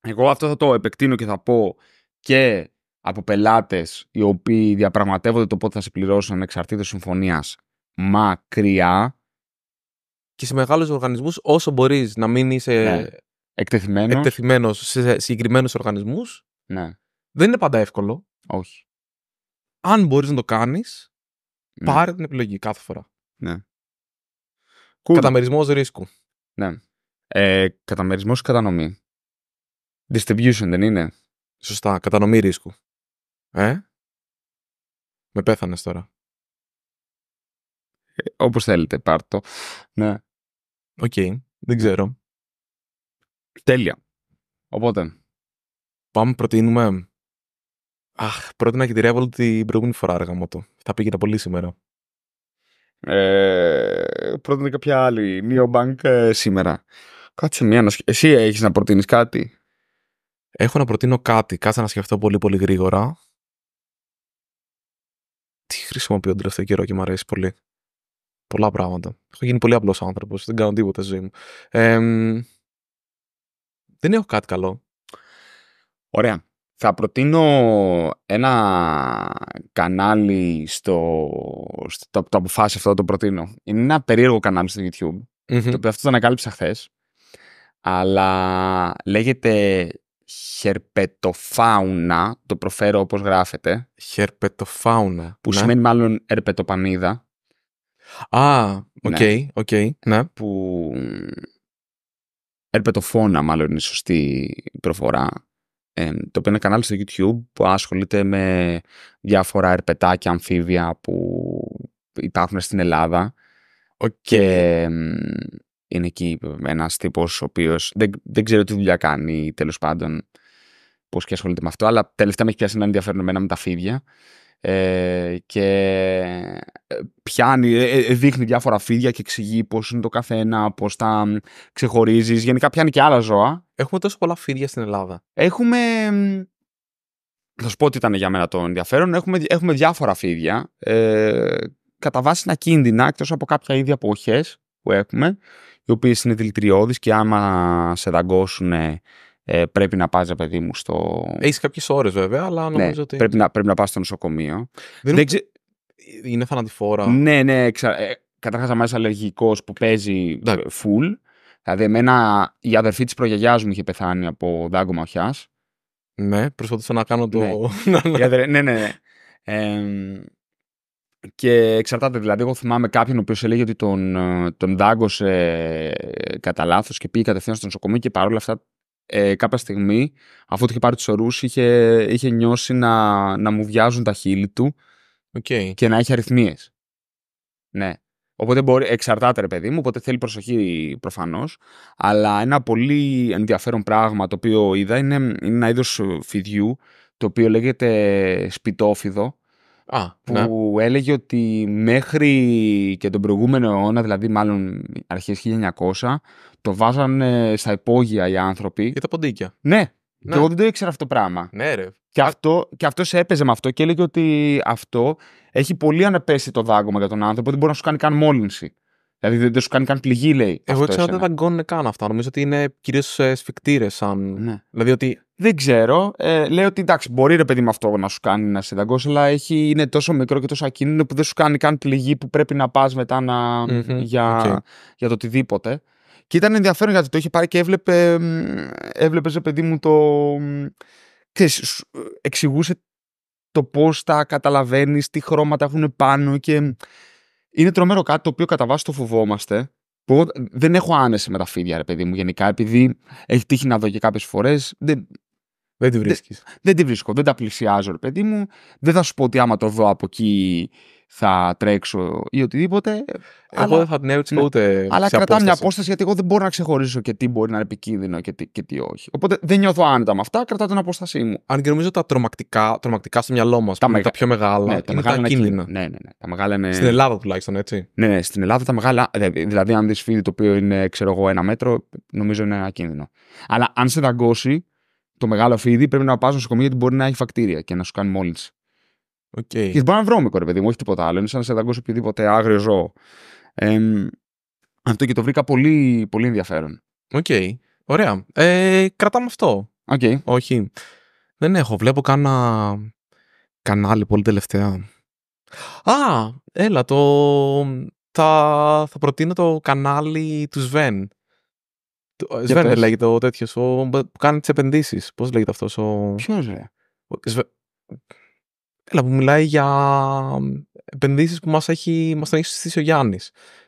Εγώ αυτό θα το επεκτείνω και θα πω και από πελάτες οι οποίοι διαπραγματεύονται το πότε θα σε πληρώσουν ανεξαρτήτως συμφωνίας μακριά. Και σε μεγάλους οργανισμούς, όσο μπορείς να μην είσαι ναι. εκτεθειμένος. σε συγκεκριμένους οργανισμούς. Ναι. Δεν είναι πάντα εύκολο. Όχι. Αν μπορείς να το κάνεις, ναι. πάρε την επιλογή κάθε φορά. Ναι. Καταμερισμός ρίσκου. Ναι. Ε, Καταμερισμός ή κατανομή. Distribution δεν είναι. Σωστά. Κατανομή ρίσκου. Ε. Με πέθανες τώρα. Ε, Όπως θέλετε, πάρτο. Ναι. Οκ. Okay. Δεν ξέρω. Τέλεια. Οπότε. Πάμε, προτείνουμε. Αχ, πρότεινα και τη Revolt την προηγούμενη φορά αργά Θα πήγαινα πολύ σήμερα. Ε, κάποια άλλη. Neobank ε, σήμερα. Κάτσε μία να Εσύ έχεις να προτείνεις κάτι. Έχω να προτείνω κάτι. Κάτσε να σκεφτώ πολύ πολύ γρήγορα. Τι χρησιμοποιώ τον τελευταίο καιρό και μου αρέσει πολύ. Πολλά πράγματα. Έχω γίνει πολύ απλός άνθρωπος. Δεν κάνω τίποτα ζωή μου. Ε, δεν έχω κάτι καλό. Ωραία. Θα προτείνω ένα κανάλι στο... στο το αποφάσισα αυτό, το προτείνω. Είναι ένα περίεργο κανάλι στο YouTube, το οποίο αυτό το ανακάλυψα χθες. Αλλά λέγεται χερπετοφάουνα, το προφέρω όπως γράφεται. Χερπετοφάουνα. Που ναι. σημαίνει μάλλον ερπετοπανίδα. Α, ναι. οκ, ναι. Που ερπετοφώνα μάλλον είναι η σωστή προφορά το οποίο είναι κανάλι στο YouTube που ασχολείται με διάφορα ερπετάκια, αμφίβια που υπάρχουν στην Ελλάδα. Okay. Και είναι εκεί ένας τύπος ο οποίος δεν, δεν ξέρω τι δουλειά κάνει τέλος πάντων. Πώς και ασχολείται με αυτό, αλλά τελευταία με έχει πιάσει ένα ενδιαφέρον εμένα με τα φίδια. Ε, και ε, πιάνει, ε, ε, δείχνει διάφορα φίδια και εξηγεί πώς είναι το καθένα, πώς τα ξεχωρίζεις. Γενικά πιάνει και άλλα ζώα Έχουμε τόσο πολλά φίδια στην Ελλάδα. Έχουμε. Θα σου πω τι ήταν για μένα το ενδιαφέρον. Έχουμε, έχουμε διάφορα φίδια. Ε, κατά βάση είναι ακίνδυνα, εκτός από κάποια ίδια αποχές που έχουμε, οι οποίες είναι δηλητηριώδεις και άμα σε δαγκώσουν. Ε, πρέπει να πας, παιδί μου, στο. Έχεις κάποιες ώρες βέβαια, αλλά ναι, νομίζω ναι, ότι. Πρέπει να, πρέπει να πας στο νοσοκομείο. Δεν, Δεν ξε... Είναι θανατηφόρα. Ναι, ναι. Ξα... Ε, Καταρχάς, αμέσω αλλεργικός που παίζει full. Δηλαδή, η αδερφή της προγιαγιάς μου είχε πεθάνει από δάγκωμα οχιάς. Ναι, προσπαθούσα να κάνω το. Ναι, (laughs) ναι, ναι. ναι. και εξαρτάται, δηλαδή, εγώ θυμάμαι κάποιον ο οποίος έλεγε ότι τον, ε, τον δάγκωσε ε, κατά λάθος και πήγε κατευθείαν στο νοσοκομείο και παρόλα αυτά ε, κάποια στιγμή, αφού του είχε πάρει τους ορού, είχε, είχε νιώσει να, μου βιάζουν τα χείλη του και να έχει αριθμίες. Ναι. Οπότε μπορεί, εξαρτάται, ρε παιδί μου, οπότε θέλει προσοχή προφανώς. Αλλά ένα πολύ ενδιαφέρον πράγμα το οποίο είδα είναι, είναι ένα είδος ε, φιδιού το οποίο λέγεται σπιτόφιδο. Α, που ναι. έλεγε ότι μέχρι και τον προηγούμενο αιώνα, δηλαδή μάλλον αρχές 1900, το βάζανε στα υπόγεια οι άνθρωποι. Για τα ποντίκια. Ναι, ναι. Και εγώ δεν το ήξερα αυτό το πράγμα. Ναι, ρε. Και, αυτό, και σε έπαιζε με αυτό και έλεγε ότι αυτό έχει πολύ το δάγκωμα για τον άνθρωπο, δεν μπορεί να σου κάνει καν μόλυνση. Δηλαδή δεν σου κάνει καν πληγή, λέει. Εγώ ξέρω ότι δεν δαγκώνουν καν αυτά. Νομίζω ότι είναι κυρίως ε, σφιχτήρες. Σαν... Ναι. Δηλαδή ότι... Δεν ξέρω. Ε, λέω ότι εντάξει, μπορεί ρε παιδί με αυτό να σου κάνει να σε δαγκώσει, αλλά έχει, είναι τόσο μικρό και τόσο ακίνητο που δεν σου κάνει καν πληγή που πρέπει να πας μετά να... Για... Okay. για το οτιδήποτε. Και ήταν ενδιαφέρον γιατί το είχε πάρει και έβλεπε, έβλεπε σε παιδί μου το. Ξέρεις, εξηγούσε το πώς τα καταλαβαίνεις, τι χρώματα έχουν πάνω και. Είναι τρομερό κάτι το οποίο κατά βάση το φοβόμαστε. Που δεν έχω άνεση με τα φίδια, ρε παιδί μου, γενικά, επειδή έχει τύχει να δω και κάποιες φορές. Δεν, δεν τη βρίσκεις. Δεν, δεν τη βρίσκω. Δεν τα πλησιάζω, ρε παιδί μου. Δεν θα σου πω ότι άμα το δω από εκεί θα τρέξω ή οτιδήποτε. Εγώ αλλά... δεν θα την έτσι. ναι. ούτε. Αλλά σε κρατάω μια απόσταση γιατί εγώ δεν μπορώ να ξεχωρίσω και τι μπορεί να είναι επικίνδυνο και τι, και τι όχι. Οπότε δεν νιώθω άνετα με αυτά, κρατάω την απόστασή μου. Αν και νομίζω τα τρομακτικά, τρομακτικά στο μυαλό μα, τα, μεγα... τα πιο μεγάλα, ναι, τα μεγάλα τα κίνδυνα. Ναι, ναι, ναι. Τα μεγάλα είναι... Στην Ελλάδα τουλάχιστον έτσι. Ναι, ναι, στην Ελλάδα τα μεγάλα. Δηλαδή, αν δεις φίδι το οποίο είναι, ξέρω εγώ, ένα μέτρο, νομίζω είναι ένα κίνδυνο. Αλλά αν σε δαγκώσει, το μεγάλο φίδι, πρέπει να πάω στο νοσοκομείο γιατί μπορεί να έχει φακτήρια και να σου κάνει μόλι. Okay. Και μπορεί να βρώμικο, ρε παιδί μου, όχι τίποτα άλλο. Είναι σαν να σε δαγκώσει οποιοδήποτε άγριο ζώο. αυτό και το βρήκα πολύ, πολύ ενδιαφέρον. Οκ. Ωραία. Ε, κρατάμε αυτό. Okay. Όχι. Δεν έχω. Βλέπω κάνα κανάλι πολύ τελευταία. Α, έλα, το... Θα, θα προτείνω το κανάλι του Σβέν. Σβέρνερ λέγεται ο τέτοιος που κάνει τις επενδύσεις. Πώς λέγεται αυτός ο. Ποιος ρε. Σβε... Έλα που μιλάει για επενδύσεις που μας έχει, μας τον έχει συστήσει ο Γιάννης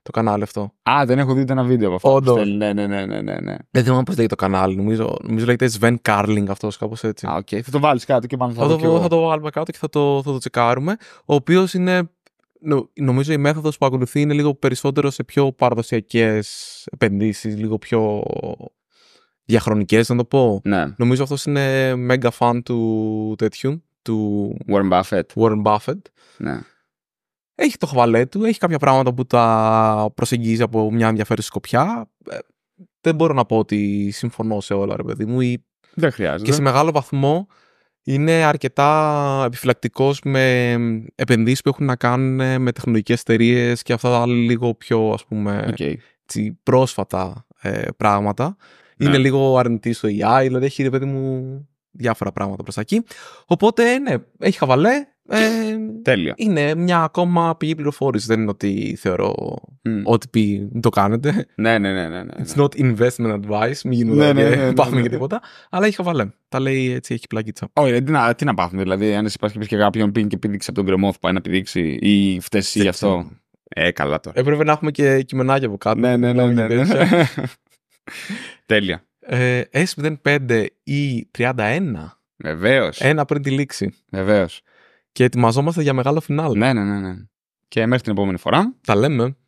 το κανάλι αυτό. Α, δεν έχω δει ένα βίντεο από αυτό. Όντως. Ναι, ναι, ναι, ναι, ναι. Δεν θυμάμαι πώς λέγεται το κανάλι. Νομίζω, νομίζω λέγεται Sven Carling αυτός, κάπως έτσι. Α, okay. Θα το βάλεις κάτω και πάνω θα, θα το, θα το βάλουμε κάτω και θα το, θα το τσεκάρουμε. Ο οποίος είναι νομίζω η μέθοδος που ακολουθεί είναι λίγο περισσότερο σε πιο παραδοσιακές επενδύσεις, λίγο πιο διαχρονικές να το πω. Ναι. Νομίζω αυτός είναι mega fan του τέτοιου, του Warren Buffett. Warren Buffett. Ναι. Έχει το χαβαλέ του, έχει κάποια πράγματα που τα προσεγγίζει από μια ενδιαφέρουσα σκοπιά. Ε, δεν μπορώ να πω ότι συμφωνώ σε όλα, ρε παιδί μου. Δεν χρειάζεται. Και σε μεγάλο βαθμό είναι αρκετά επιφυλακτικός με επενδύσεις που έχουν να κάνουν με τεχνολογικές εταιρείες και αυτά τα λίγο πιο ας πούμε, okay. πρόσφατα ε, πράγματα. Ναι. Είναι λίγο αρνητή στο AI, δηλαδή έχει μου διάφορα πράγματα προ τα εκεί. Οπότε ναι, έχει χαβαλέ, ε, Τέλεια. Είναι μια ακόμα πηγή πληροφόρηση. Δεν είναι ότι θεωρώ mm. ότι πει, το κάνετε. Ναι, ναι, ναι. ναι, ναι. It's ναι. not investment advice. Μην γίνουν ναι, ναι, ναι, (laughs) ναι, τίποτα. Αλλά έχει χαβαλέ. Τα λέει έτσι, έχει πλακίτσα. Όχι, τι να, τι να πάθουμε. Δηλαδή, αν εσύ πας και πεις και κάποιον πήγε και πήδηξε από τον κρεμό, πάει να πηδήξει ή φταίει γι' αυτό. Ε, καλά τώρα. Έπρεπε να έχουμε και κειμενάκια από κάτω. Ναι, ναι, ναι. ναι, ναι, ναι. (laughs) Τέλεια. Ε, S05 ή 31. Βεβαίως. Ένα πριν τη λήξη. Βεβαίως και ετοιμαζόμαστε για μεγάλο φινάλ. Ναι, ναι, ναι, ναι. Και μέχρι την επόμενη φορά. Τα λέμε.